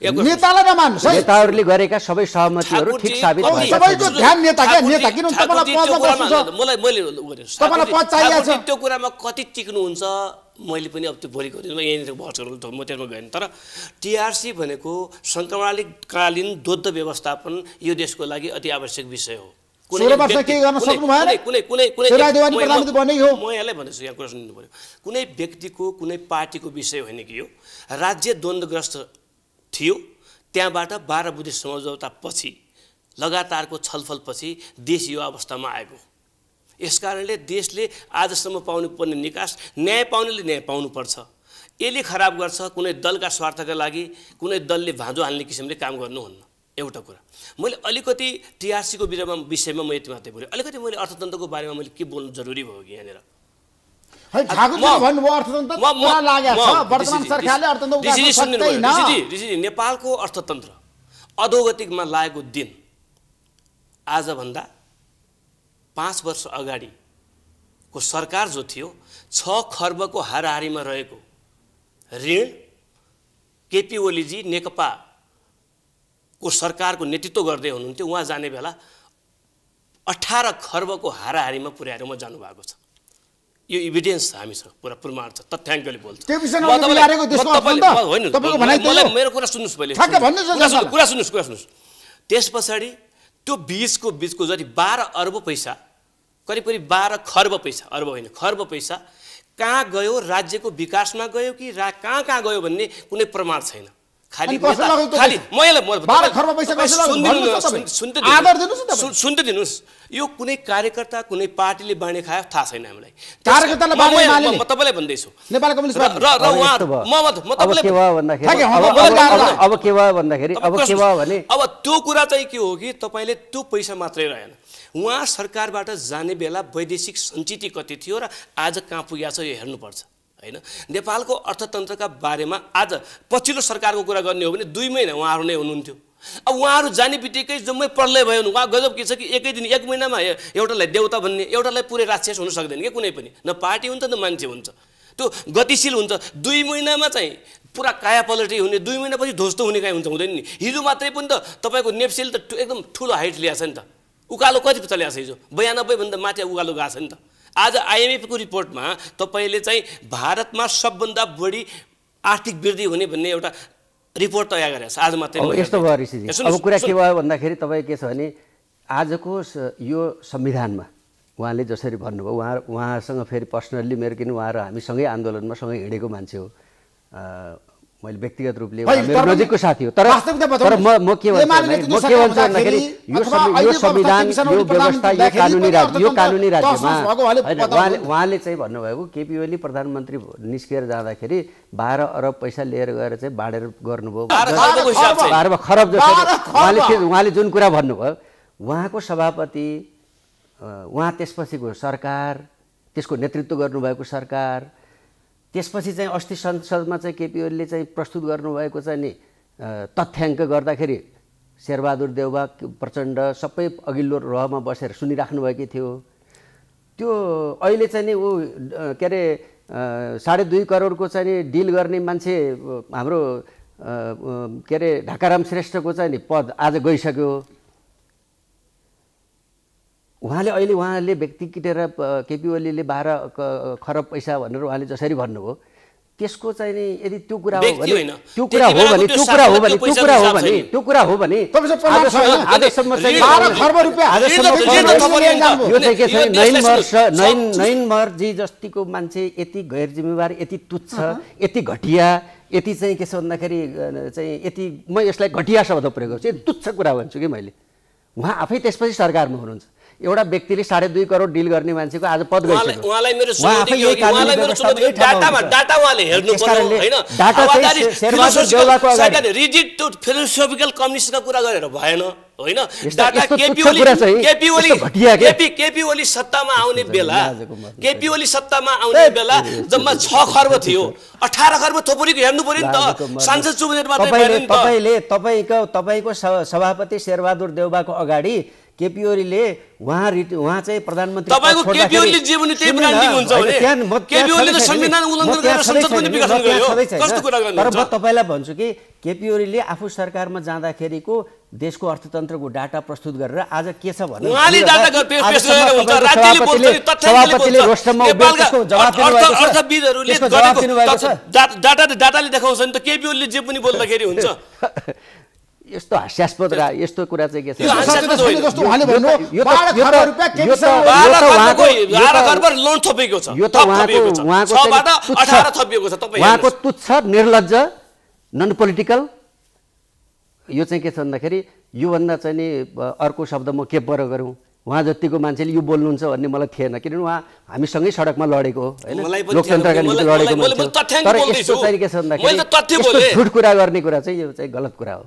Speaker 3: नेतालाई नमान्नु नेताहरूले गरेका सबै सहमतिहरू ठिक साबित भयो सबैको
Speaker 2: ध्यान नेता के नेता किन तपाईँलाई पदमा बस्नुहुन्छ मलाई मैले तपाईँलाई पद चाहिएको छ त्यो कुरामा कति टिक्नुहुन्छ मैले पनि अब त्यो भोलिको दिनमा यहाँनिर भर्सहरू म त्यसमा गएन तर टिआरसी भनेको सङ्क्रमणकालीन द्वद्ध व्यवस्थापन यो देशको लागि अति आवश्यक विषय हो कुनै व्यक्तिको कुनै पार्टीको विषय होइन कि यो राज्य द्वन्द्वग्रस्त थियो त्यहाँबाट बाह्र बुद्धि सम्झौता पछि लगातारको छलफलपछि देश यो अवस्थामा आएको यसकारणले देशले आजसम्म पाउनुपर्ने निकास न्याय पाउनेले न्याय पाउनुपर्छ यसले खराब गर्छ कुनै दलका स्वार्थका लागि कुनै दलले भाँजो हाल्ने किसिमले काम गर्नुहुन्न एउटा कुरा मैले अलिकति टिआरसीको विषयमा विषयमा म यति मात्रै बोलेँ अलिकति मैले अर्थतन्त्रको बारेमा मैले के बोल्नु जरुरी भयो कि यहाँनिर
Speaker 1: नेपालको
Speaker 2: अर्थतन्त्र अधोगतिमा लागेको दिन आजभन्दा पाँच वर्ष अगाडिको सरकार जो थियो छ खर्बको हाराहारीमा रहेको ऋण केपी ओलीजी नेकपाको सरकारको नेतृत्व गर्दै हुनुहुन्थ्यो उहाँ जाने बेला अठार खर्बको हाराहारीमा पुर्याएर म जानुभएको छ यो इभिडेन्स हामीसँग पुरा प्रमाण छ तथ्याङ्कले बोल्छ होइन मेरो कुरा सुन्नुहोस् मैले कुरा सुन्नुहोस् कुरा सुन्नुहोस् त्यस पछाडि त्यो बिचको बिचको जति बाह्र अर्ब पैसा करिब करिब बाह्र खर्ब पैसा अर्ब होइन खर्ब पैसा कहाँ गयो राज्यको विकासमा गयो कि रा कहाँ कहाँ गयो भन्ने कुनै प्रमाण छैन सुन्दै दिनुहोस् यो कुनै कार्यकर्ता कुनै पार्टीले बाँडे खायो थाहा छैन हामीलाई तपाईँलाई
Speaker 3: भन्दैछु
Speaker 2: अब त्यो कुरा चाहिँ के हो कि तपाईँले त्यो पैसा मात्रै रहेन उहाँ सरकारबाट जाने बेला वैदेशिक सञ्चित कति थियो र आज कहाँ पुगेको छ यो हेर्नुपर्छ होइन नेपालको अर्थतन्त्रका बारेमा आज पछिल्लो सरकारको कुरा गर्ने हो भने दुई महिना उहाँहरू नै हुनुहुन्थ्यो अब उहाँहरू जाने बित्तिकै जम्मै प्रलय भयो भने उहाँ गजब के छ कि एकै दिन एक महिनामा एउटालाई देउता भन्ने एउटालाई पुरै राक्षस हुन सक्दैन क्या कुनै पनि न पार्टी हुन्छ न मान्छे हुन्छ त्यो गतिशील हुन्छ दुई महिनामा चाहिँ पुरा काया पलटी हुने दुई महिनापछि ध्वस्त हुने काहीँ हुन्छ हुँदैन नि हिजो मात्रै पनि त तपाईँको नेप्सेल त एकदम ठुलो हाइट ल्याएको छ नि त उकालो कति चल्याएको छ हिजो बयानब्बेभन्दा माथि उकालो गएको छ नि त आज आइएमएफको रिपोर्टमा तपाईँले चाहिँ भारतमा सबभन्दा बढी आर्थिक वृद्धि हुने भन्ने एउटा रिपोर्ट तयार गरेको छ आज मात्रै यस्तो भयो ऋषिजी अब कुरा के
Speaker 3: भयो भन्दाखेरि तपाईँ के छ भने आजको यो संविधानमा उहाँले जसरी भन्नुभयो उहाँ उहाँसँग फेरि पर्सनल्ली मेरो किन उहाँहरू हामीसँगै आन्दोलनमा सँगै हिँडेको मान्छे हो मैले व्यक्तिगत रूपले मेरो नजिकको साथी हो तर तर म म के भन्छु के भन्छु भन्दाखेरि यो संविधान यो व्यवस्था यो कानुनी राज्य यो कानुनी राज्यमा उहाँले उहाँले चाहिँ भन्नुभएको केपी ओली प्रधानमन्त्री निस्किएर जाँदाखेरि बाह्र अरब पैसा लिएर गएर चाहिँ बाँडेर गर्नुभयो बाह्र खरब जस्तो उहाँले उहाँले जुन कुरा भन्नुभयो उहाँको सभापति उहाँ त्यसपछिको सरकार त्यसको नेतृत्व गर्नुभएको सरकार त्यसपछि चाहिँ अस्ति संसदमा चाहिँ केपी ओलीले चाहिँ प्रस्तुत गर्नुभएको चाहिँ नि तथ्याङ्क गर्दाखेरि शेरबहादुर देउबा प्रचण्ड सबै अघिल्लो रहमा बसेर सुनिराख्नुभएकै थियो त्यो अहिले चाहिँ नि ऊ के अरे साढे दुई करोडको चाहिँ नि डिल गर्ने मान्छे हाम्रो के अरे ढाकाराम श्रेष्ठको चाहिँ नि पद आज गइसक्यो उहाँले अहिले उहाँले व्यक्ति किटेर केपी ओलीले बाह्र खरब पैसा भनेर उहाँले जसरी भन्नुभयो त्यसको चाहिँ नि यदि त्यो कुरा हो भने त्यो कुरा हो भने त्यो कुरा हो भने त्यो कुरा हो भने त्यो कुरा हो भने यो चाहिँ के छ नयन नयन नयन मर्जी जस्तीको मान्छे यति गैर जिम्मेवार यति तुच्छ यति घटिया यति चाहिँ के छ भन्दाखेरि चाहिँ यति म यसलाई घटिया शब्द प्रयोग गर्छु यति तुच्छ कुरा भन्छु कि मैले उहाँ आफै त्यसपछि सरकारमा हुनुहुन्छ एउटा व्यक्तिले साढे दुई करोड डिल गर्ने मान्छेको आज पद भएन
Speaker 2: केपी ओली सत्तामा आउने बेला केपी सत्तामा आउने बेला जम्मा छ खर्ब थियो अठार खर्ब थोपुरीको हेर्नु पर्यो नि त सांसद
Speaker 3: तपाईँको तपाईँको सभापति शेरबहादुर देउबाको अगाडि केपी ओलीले उहाँ उहाँ चाहिँ प्रधानमन्त्री तर म तपाईँलाई भन्छु कि केपी ओलीले आफू सरकारमा जाँदाखेरिको देशको अर्थतन्त्रको डाटा प्रस्तुत गरेर आज के छ भने उहाँले
Speaker 2: डाटा डाटाले देखाउँछ नि त केपी ओलीले जे पनि हुन्छ
Speaker 3: यस्तो हास्यास्पद यस्तो कुरा चाहिँ के छ उहाँको तुच्छ निर्लज नन पोलिटिकल यो चाहिँ के छ भन्दाखेरि योभन्दा चाहिँ नि अर्को शब्द म के बर गरौँ उहाँ जतिको मान्छेले यो बोल्नुहुन्छ भन्ने मलाई थिएन किनभने उहाँ हामीसँगै सडकमा लडेको होइन लोकतन्त्रका निम्ति लडेको मान्छे तर यस्तो चाहिँ के छ भन्दाखेरि झुट छुट कुरा गर्ने कुरा चाहिँ यो चाहिँ गलत कुरा हो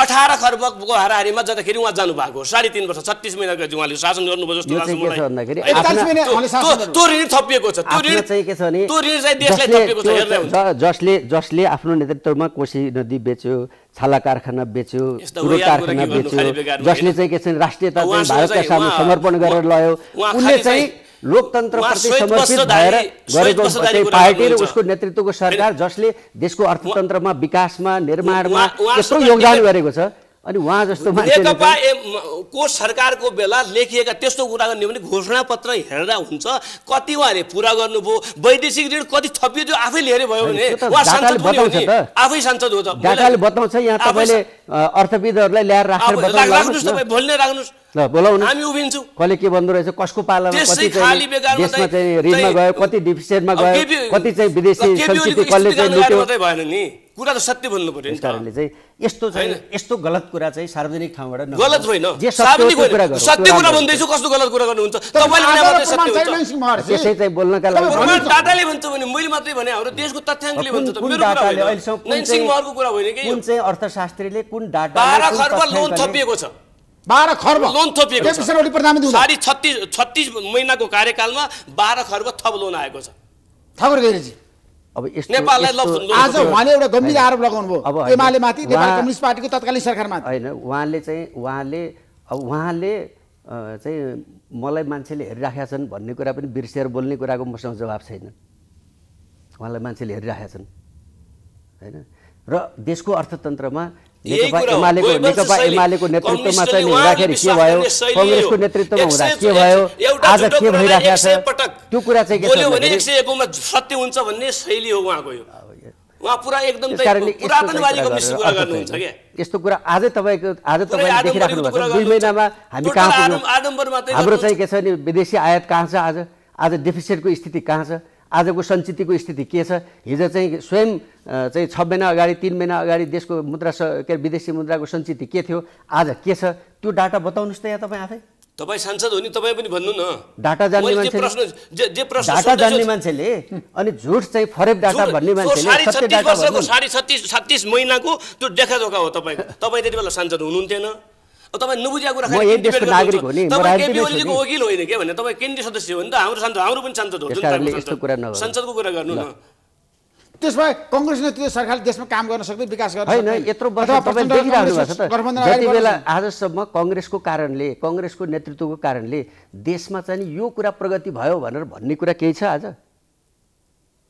Speaker 2: अठार खर्बको हाराहारीमा जाँदाखेरि उहाँ जानुभएको हो साढे तिन वर्ष छत्तिस महिनाको उहाँले शासन गर्नुभयो जस्तो
Speaker 3: त्यो ऋण थपिएको छ त्यो ऋण चाहिँ देशलाई थपिएको छ जसले जसले आफ्नो नेतृत्वमा कोशी नदी बेच्यो छाला कारखाना बेच्यो कारखाना बेच्यो जसले चाहिँ के छ राष्ट्रियता भारतका सामु समर्पण गरेर लयो उनले चाहिँ लोकतन्त्रप्रति समर्पित भएर गरेको पार्टी र उसको नेतृत्वको सरकार जसले देशको अर्थतन्त्रमा विकासमा निर्माणमा यस्तो योगदान गरेको छ अनि उहाँ जस्तो
Speaker 2: को सरकारको बेला लेखिएका त्यस्तो कुरा गर्ने भने घोषणापत्र हेरेर हुन्छ कति उहाँले पुरा गर्नुभयो वैदेशिक ऋण कति थपियो त्यो आफै लिएर भयो भने आफै सांसद हो त बताउँछ यहाँ तपाईँले
Speaker 3: अर्थविदहरूलाई ल्याएर राख्नुहोस् भोलि नै राख्नुहोस् ल बोलाउनु हामी उभिन्छु कसले के भन्दो रहेछ कसको पालामा कति चाहिँ देशमा चाहिँ ऋणमा गयो कति डिफिसेन्टमा गयो कति चाहिँ विदेशी संस्कृति कसले चाहिँ लुट्यो भएन नि कुरा त सत्य बोल्नु पर्यो कारणले चाहिँ यस्तो चाहिँ यस्तो गलत कुरा चाहिँ सार्वजनिक ठाउँबाट गलत होइन सत्य कुरा भन्दैछु
Speaker 2: कस्तो गलत कुरा गर्नुहुन्छ त्यसै
Speaker 3: चाहिँ बोल्नका लागि
Speaker 2: डाटाले भन्छ भने मैले मात्रै भने हाम्रो देशको तथ्याङ्कले भन्छ त मेरो कुरा
Speaker 3: होइन कुन चाहिँ अर्थशास्त्रीले कुन डाटा 12 खर्ब लोन थपिएको छ बाह्र खर्ब लोन थोपिएको छ साढे
Speaker 2: छत्तिस छत्तिस महिनाको कार्यकालमा बाह्र खर्ब थप लोन आएको छ
Speaker 3: ठाकुर गैरेजी अब नेपाललाई आज उहाँले एउटा गम्भीर आरोप
Speaker 1: लगाउनु भयो एमाले माथि नेपाल कम्युनिस्ट
Speaker 3: पार्टीको तत्कालीन सरकारमा होइन उहाँले चाहिँ उहाँले अब उहाँले चाहिँ मलाई मान्छेले हेरिराखेका छन् भन्ने कुरा पनि बिर्सिएर बोल्ने कुराको मसँग जवाब छैन उहाँलाई मान्छेले हेरिराखेका छन् होइन र देशको अर्थतन्त्रमा नेकपा एमालेको नेतृत्वमा चाहिँ हुँदाखेरि के भयो कङ्ग्रेसको नेतृत्वमा हुँदा के भयो आज के भइरहेको छ त्यो कुरा चाहिँ के छ भने
Speaker 2: सत्य हुन्छ भन्ने शैली हो उहाँको यो
Speaker 3: यस्तो कुरा आजै तपाईँको आज तपाईँले देखिराख्नु भएको छ दुई महिनामा हामी कहाँ पुग्यौँ हाम्रो चाहिँ के छ नि विदेशी आयात कहाँ छ आज आज डेफिसिटको स्थिति कहाँ छ आजको सञ्चितको स्थिति के छ हिजो चाहिँ स्वयं चाहिँ छ महिना अगाडि तिन महिना अगाडि देशको मुद्रा के विदेशी मुद्राको सञ्चिति के थियो आज के छ त्यो डाटा बताउनुहोस् त यहाँ तपाईँ आफै
Speaker 2: तपाईँ सांसद हो नि तपाईँ पनि भन्नु न डाटा जान्ने मान्छेले डाटा जान्ने
Speaker 3: मान्छेले अनि झुट चाहिँ फरेब डाटा भन्ने मान्छेले
Speaker 2: साढे छत्तिस महिनाको त्यो देखाजोखा हो तपाईँको तपाईँ त्यति बेला सांसद हुनुहुन्थेन तपाईँ नबुझेको कुरा वकिल होइन के भने तपाईँ केन्द्रीय सदस्य हो नि त हाम्रो सांसद हाम्रो पनि सांसद हो संसदको कुरा गर्नु न
Speaker 1: त्यसमा कङ्ग्रेस नेतृत्व सरकारले देशमा काम गर्न सक्दैन विकास गर्न होइन यत्रो बेला
Speaker 3: आजसम्म कङ्ग्रेसको कारणले कङ्ग्रेसको नेतृत्वको कारणले देशमा चाहिँ यो कुरा प्रगति भयो भनेर भन्ने कुरा केही छ आज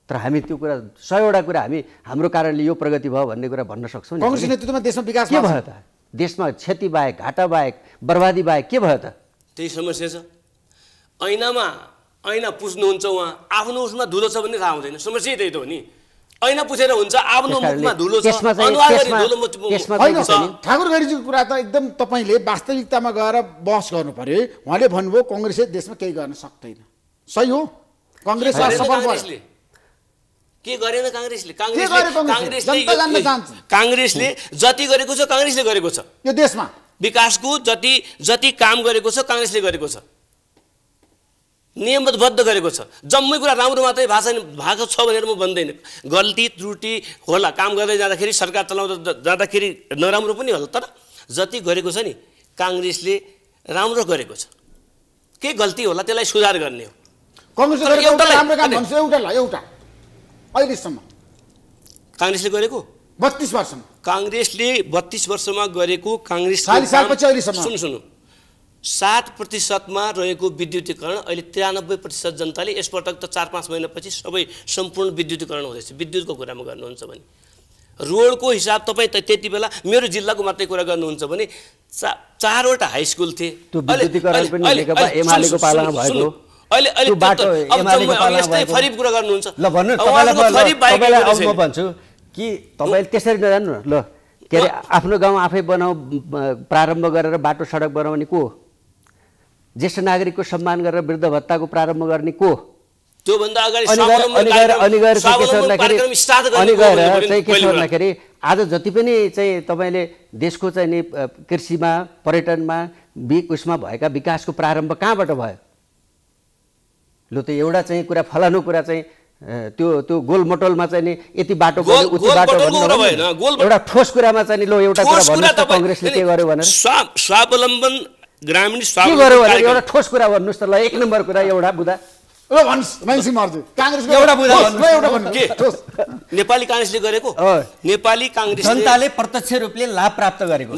Speaker 3: तर हामी त्यो कुरा सयवटा कुरा हामी हाम्रो कारणले यो प्रगति भयो भन्ने कुरा भन्न सक्छौँ कङ्ग्रेस नेतृत्वमा देशमा विकास के भयो त देशमा घाटा क्षति बाहेक बाहेक बर्बादी बाहेक के भयो त
Speaker 2: त्यही समस्या छ ऐनामा ऐना पुस्नुहुन्छ उहाँ आफ्नो उसमा धुलो छ भन्ने थाहा हुँदैन समस्या त्यही त हो नि ऐना पुछेर हुन्छ आफ्नो मुखमा धुलो छ
Speaker 1: ठाकुर गरीजीको कुरा त एकदम तपाईँले वास्तविकतामा गएर बहस गर्नु पर्यो है उहाँले भन्नुभयो कङ्ग्रेसले देशमा केही गर्न सक्दैन सही हो कङ्ग्रेस
Speaker 2: के गरेन काङ्ग्रेसले काङ्ग्रेसले काङ्ग्रेसले जति गरेको छ काङ्ग्रेसले गरेको छ यो देशमा विकासको जति जति काम गरेको छ काङ्ग्रेसले गरेको छ नियमबद्ध गरेको छ जम्मै कुरा राम्रो मात्रै भाषा भएको छ भनेर म भन्दैन गल्ती त्रुटि होला काम गर्दै जाँदाखेरि सरकार चलाउँदा जाँदाखेरि नराम्रो पनि होला तर जति गरेको छ नि काङ्ग्रेसले राम्रो गरेको छ के गल्ती होला त्यसलाई सुधार गर्ने हो
Speaker 1: एउटा अहिलेसम्म
Speaker 2: काङ्ग्रेसले गरेको बत्तिस वर्षमा काङ्ग्रेसले बत्तिस वर्षमा गरेको काङ्ग्रेस सुन सुन सात प्रतिशतमा रहेको विद्युतीकरण अहिले त्रियानब्बे प्रतिशत जनताले यसपटक त चार पाँच महिनापछि सबै सम्पूर्ण विद्युतीकरण हुँदैछ विद्युतको कुरामा गर्नुहुन्छ भने रोडको हिसाब तपाईँ त त्यति बेला मेरो जिल्लाको मात्रै कुरा गर्नुहुन्छ भने चा चारवटा हाई स्कुल थिए अहिले अहिले बाटो यस्तै फरिब कुरा गर्नुहुन्छ ल भन्नु म
Speaker 3: भन्छु कि तपाईँले त्यसरी नजानु न ल के अरे आफ्नो गाउँ आफै बनाऊ प्रारम्भ गरेर बाटो सडक बनाउने को ज्येष्ठ नागरिकको सम्मान गरेर वृद्ध भत्ताको प्रारम्भ गर्ने को
Speaker 2: अनि गएर चाहिँ के छ भन्दाखेरि
Speaker 3: आज जति पनि चाहिँ तपाईँले देशको चाहिँ नि कृषिमा पर्यटनमा उसमा भएका विकासको प्रारम्भ कहाँबाट भयो लु त एउटा चाहिँ कुरा फलानु कुरा चाहिँ त्यो त्यो गोलमटोलमा चाहिँ नि यति बाटो उति बाटो एउटा ठोस कुरामा चाहिँ लो एउटा कुरा कङ्ग्रेसले के गर्यो भनेर
Speaker 2: स्वावलम्बन ग्रामीण के गर्यो भनेर एउटा
Speaker 3: ठोस कुरा भन्नुहोस् त ल एक नम्बर कुरा एउटा बुधा
Speaker 1: नेपाली
Speaker 2: काङ्ग्रेसले
Speaker 3: गरेको नेपाली काङ्ग्रेस जनताले प्रत्यक्ष रूपले लाभ प्राप्त गरेको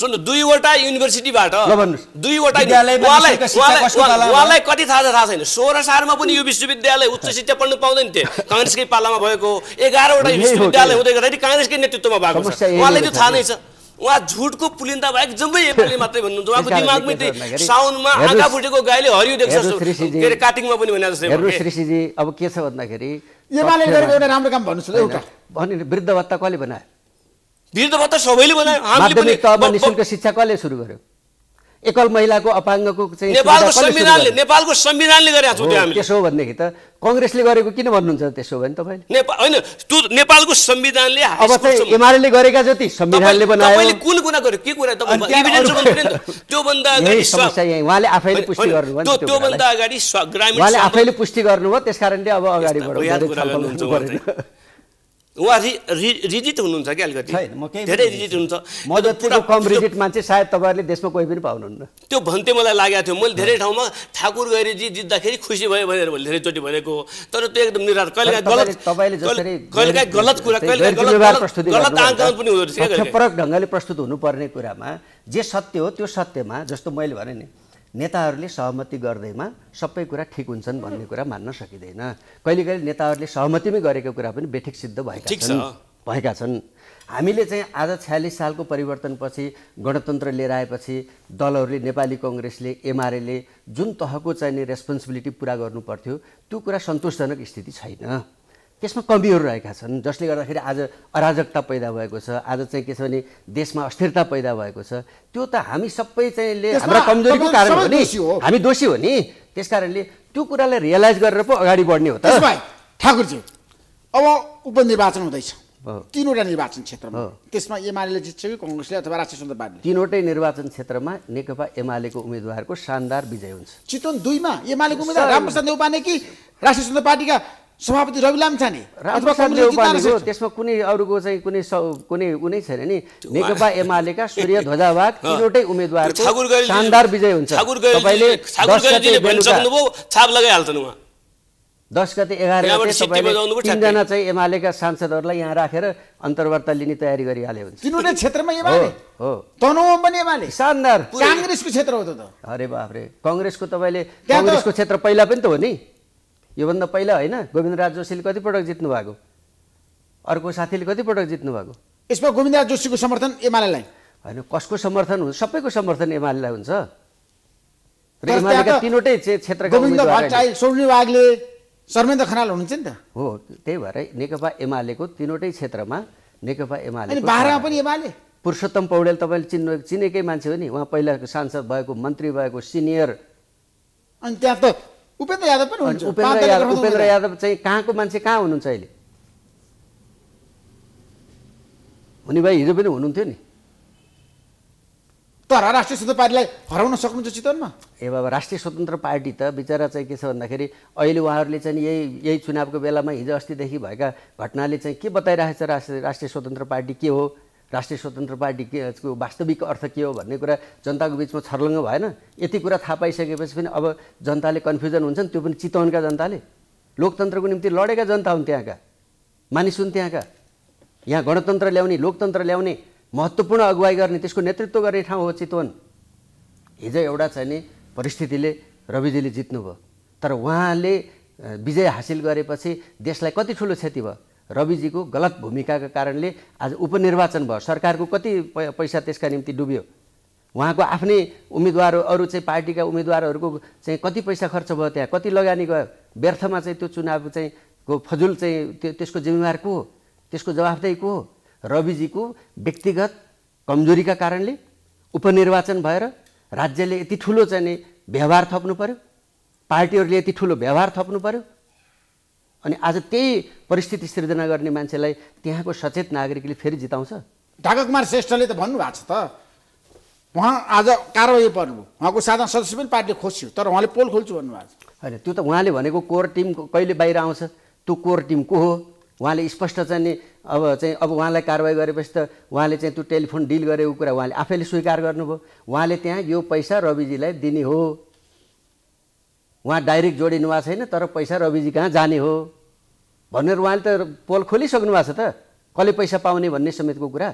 Speaker 2: सुन्नु दुईवटा युनिभर्सिटीबाट दुईवटा उहाँलाई कति थाहा थाहा छैन सोह्र सालमा पनि यो विश्वविद्यालय उच्च शिक्षा पढ्नु पाउँदैन थिए काङ्ग्रेसकै पालामा भएको एघारवटा विश्वविद्यालय हुँदै गर्दाखेरि काङ्ग्रेसकै नेतृत्वमा भएको उहाँलाई त्यो थाहा नै छ उहाँ झुटको पुलिन्दा बाहेक जम्मै एमएलए मात्रै भन्नुहुन्छ उहाँको दिमागमै त्यही साउनमा आँखा फुटेको गाईले हरियो देख्छ के अरे काटिङमा पनि भने जस्तै
Speaker 3: श्रीजी अब के छ भन्दाखेरि
Speaker 2: एमाले गरेको एउटा राम्रो
Speaker 3: काम भन्नुहोस् ल एउटा भन्यो वृद्ध भत्ता कसले बनायो
Speaker 2: वृद्ध भत्ता सबैले बनायो हामीले पनि निशुल्क
Speaker 3: शिक्षा कसले सुरु गर्यो एकल महिलाको अपाङ्गको चाहिँ नेपालको संविधानले
Speaker 2: नेपालको संविधानले गरेका छौँ हामीले
Speaker 3: त्यसो भनेदेखि त कङ्ग्रेसले गरेको किन भन्नुहुन्छ त्यसो भने तपाईँले
Speaker 2: नेपाल होइन नेपालको संविधानले अब चाहिँ
Speaker 3: एमाले गरेका जति संविधानले बनायो तपाईँले
Speaker 2: कुन कुरा गर्यो के कुरा त्योभन्दा
Speaker 3: अगाडि समस्या यहीँ उहाँले आफैले पुष्टि गर्नुभयो त्योभन्दा अगाडि ग्रामीण उहाँले आफैले पुष्टि गर्नुभयो त्यस कारणले अब अगाडि बढाउनु
Speaker 2: उहाँ रि रिजित हुनुहुन्छ क्या अलिकति धेरै रिजित हुनुहुन्छ
Speaker 3: कम रिजित मान्छे सायद तपाईँहरूले देशमा कोही पनि पाउनुहुन्न
Speaker 2: त्यो भन्थे मलाई लागेको थियो मैले धेरै ठाउँमा ठाकुर गैरीजी जित्दाखेरि खुसी भयो भनेर मैले धेरैचोटि भनेको तर त्यो एकदम निराश कहिले गलत तपाईँले कहिलेकाहीँ गलत कुरा गलत आङ्कन पनि हुँदो रहेछ
Speaker 3: ढङ्गले प्रस्तुत हुनुपर्ने कुरामा जे सत्य हो त्यो सत्यमा जस्तो मैले भने नि नेताहरूले सहमति गर्दैमा सबै कुरा ठिक हुन्छन् भन्ने कुरा मान्न सकिँदैन कहिले कहिले नेताहरूले सहमतिमै गरेको कुरा पनि बेठिक सिद्ध भएका छन् भएका छन् हामीले चाहिँ आज छ्यालिस सालको परिवर्तनपछि गणतन्त्र लिएर आएपछि दलहरूले नेपाली कङ्ग्रेसले एमआरएले जुन तहको चाहिने रेस्पोन्सिबिलिटी पुरा गर्नु पर्थ्यो त्यो कुरा सन्तोषजनक स्थिति छैन त्यसमा कमीहरू रहेका छन् जसले गर्दाखेरि आज अराजकता पैदा भएको छ आज चाहिँ के छ भने देशमा अस्थिरता पैदा भएको छ त्यो त हामी सबै चाहिँ कमजोरीको कारण हो नि हामी दोषी हो नि त्यस
Speaker 1: कारणले त्यो कुरालाई रियलाइज गरेर पो अगाडि बढ्ने हो त ठाकुरजी अब उपनिर्वाचन हुँदैछ तिनवटा निर्वाचन क्षेत्रमा त्यसमा एमाले जित्छ कि कङ्ग्रेसले अथवा राष्ट्रिय स्वतन्त्र पार्टी
Speaker 3: तिनवटै निर्वाचन क्षेत्रमा नेकपा एमालेको उम्मेद्वारको शानदार विजय हुन्छ
Speaker 1: चितवन दुईमा एमालेको उम्मेद्वार रामप्रसाद नेउपाने कि राष्ट्रिय स्वतन्त्र पार्टीका सभापति रवि लामछाने अथवा
Speaker 3: त्यसमा कुनै अरूको चाहिँ कुनै कुनै कुनै छैन नि नेकपा एमालेका सूर्य ध्वजावाग तिनवटै उम्मेद्वार शानदार विजय हुन्छ छाप लगाइहाल्छन् उहाँ दस गते एघार तिनजना चाहिँ एमालेका सांसदहरूलाई यहाँ राखेर अन्तर्वार्ता लिने तयारी गरिहाले हुन्छ तिनवटै
Speaker 1: क्षेत्रमा एमाले
Speaker 3: हो तनहुँ पनि एमाले शानदार
Speaker 1: काङ्ग्रेसको क्षेत्र हो त
Speaker 3: अरे बाफ्रे कङ्ग्रेसको तपाईँले कङ्ग्रेसको क्षेत्र पहिला पनि त हो नि योभन्दा पहिला होइन गोविन्दराज जोशीले कति पटक जित्नु भएको अर्को साथीले कति पटक जित्नु भएको यसमा गोविन्दराज जोशीको समर्थन एमालेलाई होइन कसको समर्थन हुन्छ सबैको समर्थन एमालेलाई हुन्छ तिनवटै क्षेत्र
Speaker 1: शर्मेन्द्र खनाल हुनुहुन्छ नि त
Speaker 3: हो त्यही भएर नेकपा एमालेको तिनवटै क्षेत्रमा नेकपा एमाले बाह्रमा पनि एमाले पुरुषोत्तम पौडेल तपाईँले चिन्नु चिनेकै मान्छे हो नि उहाँ पहिलाको सांसद भएको मन्त्री भएको सिनियर अनि त्यहाँ त
Speaker 1: उपेन्द्र यादव पनि हुनुहुन्छ उपेन्द्र यादव उपेन्द्र
Speaker 3: यादव चाहिँ कहाँको मान्छे कहाँ हुनुहुन्छ अहिले हुने भाइ हिजो पनि हुनुहुन्थ्यो नि तर राष्ट्रिय स्वतन्त्र पार्टीलाई हराउन सक्नुहुन्छ चितवनमा ए बाबा राष्ट्रिय स्वतन्त्र पार्टी त बिचरा चाहिँ के छ भन्दाखेरि अहिले उहाँहरूले चाहिँ यही यही चुनावको बेलामा हिजो अस्तिदेखि भएका घटनाले चाहिँ के बताइरहेछ छ राष्ट्रिय स्वतन्त्र पार्टी के हो राष्ट्रिय स्वतन्त्र पार्टी के वास्तविक अर्थ के हो भन्ने कुरा जनताको बिचमा छर्लङ्ग भएन यति कुरा थाहा पाइसकेपछि पनि अब जनताले कन्फ्युजन हुन्छन् त्यो पनि चितवनका जनताले लोकतन्त्रको निम्ति लडेका जनता हुन् त्यहाँका मानिस हुन् त्यहाँका यहाँ गणतन्त्र ल्याउने लोकतन्त्र ल्याउने महत्त्वपूर्ण अगुवाई गर्ने त्यसको नेतृत्व गर्ने ठाउँ हो चितवन हिजो एउटा चाहिँ नि परिस्थितिले रविजीले जित्नुभयो तर उहाँले विजय हासिल गरेपछि देशलाई कति ठुलो क्षति भयो रविजीको गलत भूमिकाका कारणले आज उपनिर्वाचन भयो सरकारको कति पैसा त्यसका निम्ति डुब्यो उहाँको आफ्नै उम्मेदवार अरू चाहिँ पार्टीका उम्मेदवारहरूको चाहिँ कति पैसा खर्च भयो त्यहाँ कति लगानी गयो व्यर्थमा चाहिँ त्यो चुनाव चाहिँ को फजुल चाहिँ त्यो त्यसको जिम्मेवार को हो त्यसको जवाफदेही को हो रविजीको व्यक्तिगत कमजोरीका कारणले उपनिर्वाचन भएर राज्यले यति ठुलो चाहिँ व्यवहार थप्नु पऱ्यो पार्टीहरूले यति ठुलो व्यवहार थप्नु पऱ्यो अनि आज त्यही परिस्थिति सृजना गर्ने
Speaker 1: मान्छेलाई त्यहाँको सचेत नागरिकले फेरि जिताउँछ ढाक कुमार श्रेष्ठले त भन्नुभएको छ त उहाँ आज कारवाही पर्नु उहाँको साधारण सदस्य पनि पार्टीले खोज्यो तर उहाँले पोल खोल्छु भन्नुभएको
Speaker 3: छ होइन त्यो त उहाँले भनेको कोर टिम कहिले बाहिर आउँछ त्यो कोर टिम को हो उहाँले स्पष्ट चाहिँ नि अब चाहिँ अब उहाँलाई कारवाही गरेपछि त उहाँले चाहिँ त्यो टेलिफोन डिल गरेको कुरा उहाँले आफैले स्वीकार गर्नुभयो उहाँले त्यहाँ यो पैसा रविजीलाई दिने हो उहाँ डाइरेक्ट जोडिनु भएको छैन तर पैसा रविजी कहाँ जाने हो भनेर उहाँले त पोल खोलिसक्नु भएको छ त कसले पैसा पाउने भन्ने समेतको कुरा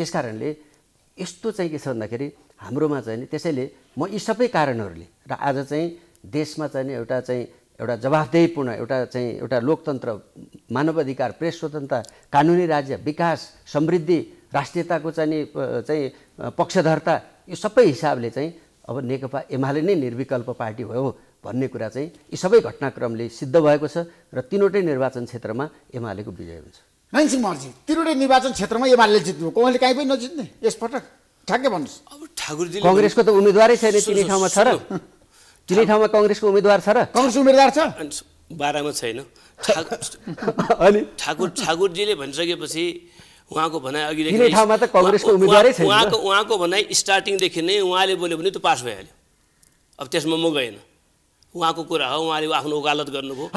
Speaker 3: त्यस कारणले यस्तो चाहिँ के छ भन्दाखेरि हाम्रोमा चाहिँ त्यसैले म यी सबै कारणहरूले र आज चाहिँ देशमा चाहिँ एउटा चाहिँ एउटा जवाबदेहीपूर्ण एउटा चाहिँ एउटा लोकतन्त्र मानव अधिकार प्रेस स्वतन्त्रता कानुनी राज्य विकास समृद्धि राष्ट्रियताको चाहिँ चाहिँ पक्षधरता यो सबै हिसाबले चाहिँ अब नेकपा एमाले नै निर्विकल्प पार्टी भयो भन्ने कुरा चाहिँ यी सबै घटनाक्रमले सिद्ध भएको छ र तिनवटै निर्वाचन क्षेत्रमा एमालेको विजय हुन्छ
Speaker 1: नाइनसिंह महर्जी तिनवटै निर्वाचन क्षेत्रमा एमाले जित्नु उहाँले काहीँ पनि नजित्ने यसपटक ठ्याक्कै भन्नुहोस् अब ठाकुरजी कङ्ग्रेसको त उम्मेदवारै छैन तिनै ठाउँमा छ र
Speaker 3: तिनै ठाउँमा कङ्ग्रेसको उम्मेद्वार छ र कङ्ग्रेस उम्मेद्वार छ बाह्रमा छैन अनि
Speaker 2: ठाकुर ठाकुरजीले भनिसकेपछि उहाँको भनाइ अघिदेखि ठाउँमा
Speaker 3: त कङ्ग्रेसको उम्मेदवारै छैन उहाँको
Speaker 2: उहाँको भनाइ स्टार्टिङदेखि नै उहाँले बोल्यो भने त्यो पास भइहाल्यो अब त्यसमा म गएन उहाँको कुरा हो उहाँले आफ्नो वकालत गर्नुभयो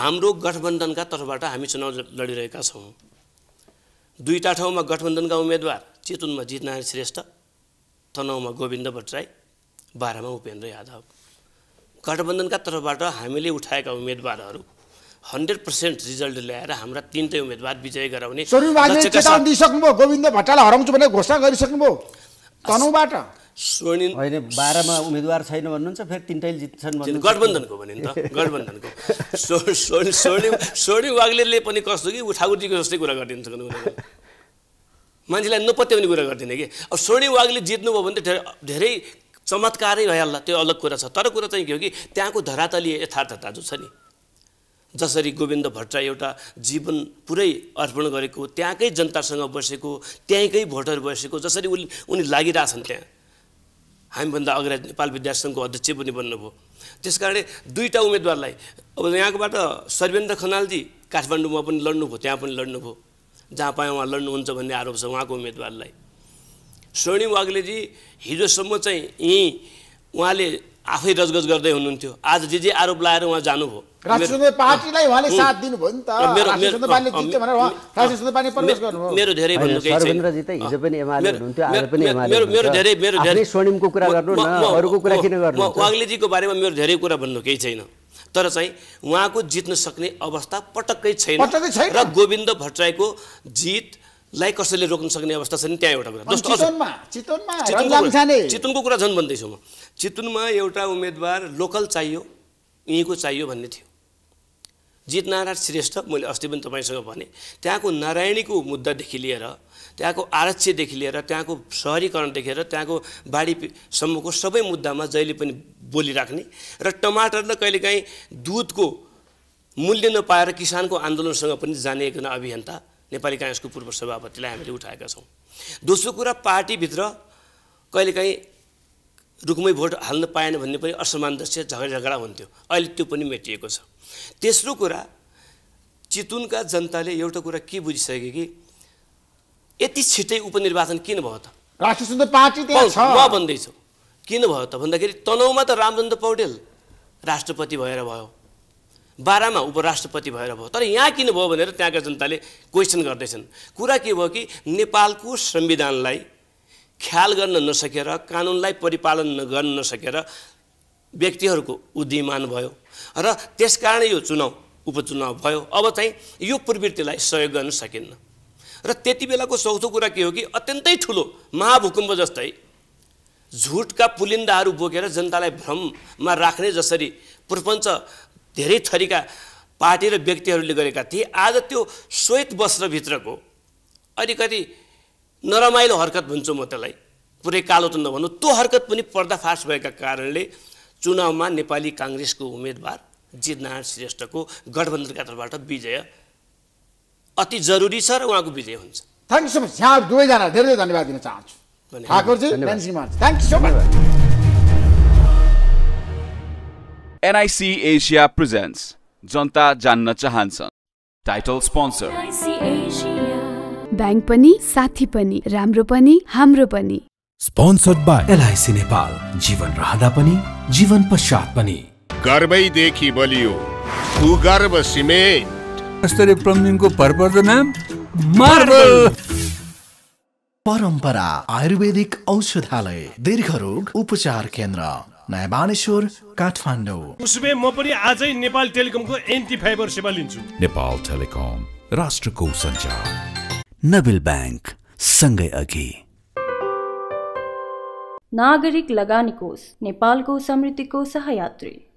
Speaker 2: हाम्रो गठबन्धनका तर्फबाट हामी चुनाव लडिरहेका छौँ दुईवटा ठाउँमा गठबन्धनका उम्मेदवार चितुनमा जितनारायण श्रेष्ठ तनहुमा गोविन्द भट्टराई बाह्रमा उपेन्द्र यादव गठबन्धनका तर्फबाट हामीले उठाएका उम्मेदवारहरू हन्ड्रेड पर्सेन्ट रिजल्ट ल्याएर हाम्रा तिनटै उम्मेदवार विजय गराउने
Speaker 1: दिइसक्नुभयो गोविन्द भट्टालाई हराउँछु भनेर घोषणा गरिसक्नुभयो तनहुबाट
Speaker 3: स्वर्णिम होइन बाह्रमा उम्मेदवार छैन भन्नुहुन्छ फेरि तिनटैले जित्छन् गठबन्धनको भने त गठबन्धनको
Speaker 2: स्वर्णिम स्वर्णिम वाग्लेले पनि कस्तो कि उठाउटीको जस्तै कुरा गरिदिन्छ मान्छेलाई नपत्याउने कुरा गरिदिने कि अब स्वर्णिम वाग्ले जित्नुभयो भने त धेरै चमत्कारै भइहाल्ला त्यो अलग कुरा छ तर कुरा चाहिँ के हो कि त्यहाँको धरातलीय यथार्थता जो छ नि जसरी गोविन्द भट्ट एउटा जीवन पुरै अर्पण गरेको त्यहाँकै जनतासँग बसेको त्यहीँकै भोटर बसेको जसरी उनी उनी लागिरहेछन् त्यहाँ हामीभन्दा अगाडि नेपाल विद्यासङ्घको अध्यक्ष पनि बन्नुभयो त्यस कारणले दुईवटा उम्मेदवारलाई अब यहाँकोबाट सर्वेन्द्र खनालजी काठमाडौँमा पनि लड्नुभयो त्यहाँ पनि लड्नुभयो जहाँ पाएँ उहाँ लड्नुहुन्छ भन्ने आरोप छ उहाँको उम्मेदवारलाई स्वर्णिम वाग्लेजी हिजोसम्म चाहिँ यहीँ उहाँले आफै रजगज गर्दै हुनुहुन्थ्यो आज जे जे आरोप लाएर उहाँ
Speaker 3: जानुभयो
Speaker 1: पार्टीलाई उहाँले साथ बारेमा मेरो
Speaker 2: धेरै कुरा भन्नु केही छैन तर चाहिँ उहाँको जित्न सक्ने अवस्था पटक्कै छैन र गोविन्द भट्टराईको जित लाई कसैले रोक्न सक्ने अवस्था छैन त्यहाँ एउटा कुरा
Speaker 1: चितुनको
Speaker 2: कुरा झन् भन्दैछु म चितुनमा एउटा उम्मेदवार लोकल चाहियो यहीँको चाहियो भन्ने थियो जित नारायण श्रेष्ठ मैले अस्ति पनि तपाईँसँग भने त्यहाँको नारायणीको मुद्दादेखि लिएर त्यहाँको आरक्षदेखि लिएर त्यहाँको सहरीकरणदेखि लिएर त्यहाँको बाढीसम्मको सबै मुद्दामा जहिले पनि बोलिराख्ने र टमाटर र कहिलेकाहीँ दुधको मूल्य नपाएर किसानको आन्दोलनसँग पनि जाने एकजना अभियन्ता नेपाली काङ्ग्रेसको पूर्व सभापतिलाई हामीले उठाएका छौँ दोस्रो कुरा पार्टीभित्र कहिलेकाहीँ रुखमै भोट हाल्न पाएन भन्ने पनि असमानदस्य झगडा झगडा हुन्थ्यो अहिले त्यो पनि मेटिएको छ तेस्रो कुरा चितुनका जनताले एउटा कुरा के बुझिसके कि यति छिटै उपनिर्वाचन किन भयो त
Speaker 1: म
Speaker 2: भन्दैछु किन भयो त भन्दाखेरि तनहुमा त रामचन्द्र पौडेल राष्ट्रपति भएर भयो बाह्रमा उपराष्ट्रपति भएर भयो तर यहाँ किन भयो भनेर त्यहाँका जनताले क्वेसन गर्दैछन् कुरा के भयो कि नेपालको संविधानलाई ख्याल गर्न नसकेर कानुनलाई परिपालन गर्न नसकेर व्यक्तिहरूको उद्यमान भयो र त्यसकारण यो चुनाव उपचुनाव भयो अब चाहिँ यो प्रवृत्तिलाई सहयोग गर्न सकिन्न र त्यति बेलाको चौथो कुरा के हो कि अत्यन्तै ठुलो महाभूकम्प जस्तै झुटका पुलिन्दाहरू बोकेर जनतालाई भ्रममा राख्ने जसरी प्रपञ्च धेरै थरीका पार्टी र व्यक्तिहरूले गरेका थिए आज त्यो श्वेत वस्त्रभित्रको अलिकति नरमाइलो हरकत भन्छु म त्यसलाई पुरै कालो त नभन्नु त्यो हरकत पनि पर्दाफास भएका कारणले चुनावमा नेपाली काङ्ग्रेसको उम्मेदवार जितनारायण श्रेष्ठको गठबन्धनका तर्फबाट विजय अति जरुरी छ र उहाँको
Speaker 1: विजय हुन्छ थ्याङ्क यू सो मच यहाँ दुवैजना धेरै धन्यवाद दिन चाहन्छु Thakurji thank you so much NIC Asia presents जनता जान्न चाहन्छन् टाइटल स्पोन्सर
Speaker 2: ब्याङ्क पनि साथी पनि राम्रो पनि हाम्रो पनि
Speaker 1: स्पोन्सर्ड बाई एलआइसी नेपाल जीवन रहँदा पनि जीवन पश्चात पनि
Speaker 2: गर्वैदेखि बलियो भूगर्भ सिमेन्ट
Speaker 1: स्तरीय प्लम्बिङको भरपर्दो नाम मार्बल परम्परा आयुर्वेदिक औषधालय दीर्घ रोग उपचार केन्द्र नयाँ बानेश्वर काठमाडौँ
Speaker 2: म पनि आजै नेपाल टेलिकमको एन्टी फाइबर सेवा लिन्छु
Speaker 1: नेपाल टेलिकम राष्ट्रको सञ्चार नबिल ब्याङ्क सँगै अघि
Speaker 3: नागरिक लगानी कोष नेपालको समृद्धिको सहयात्री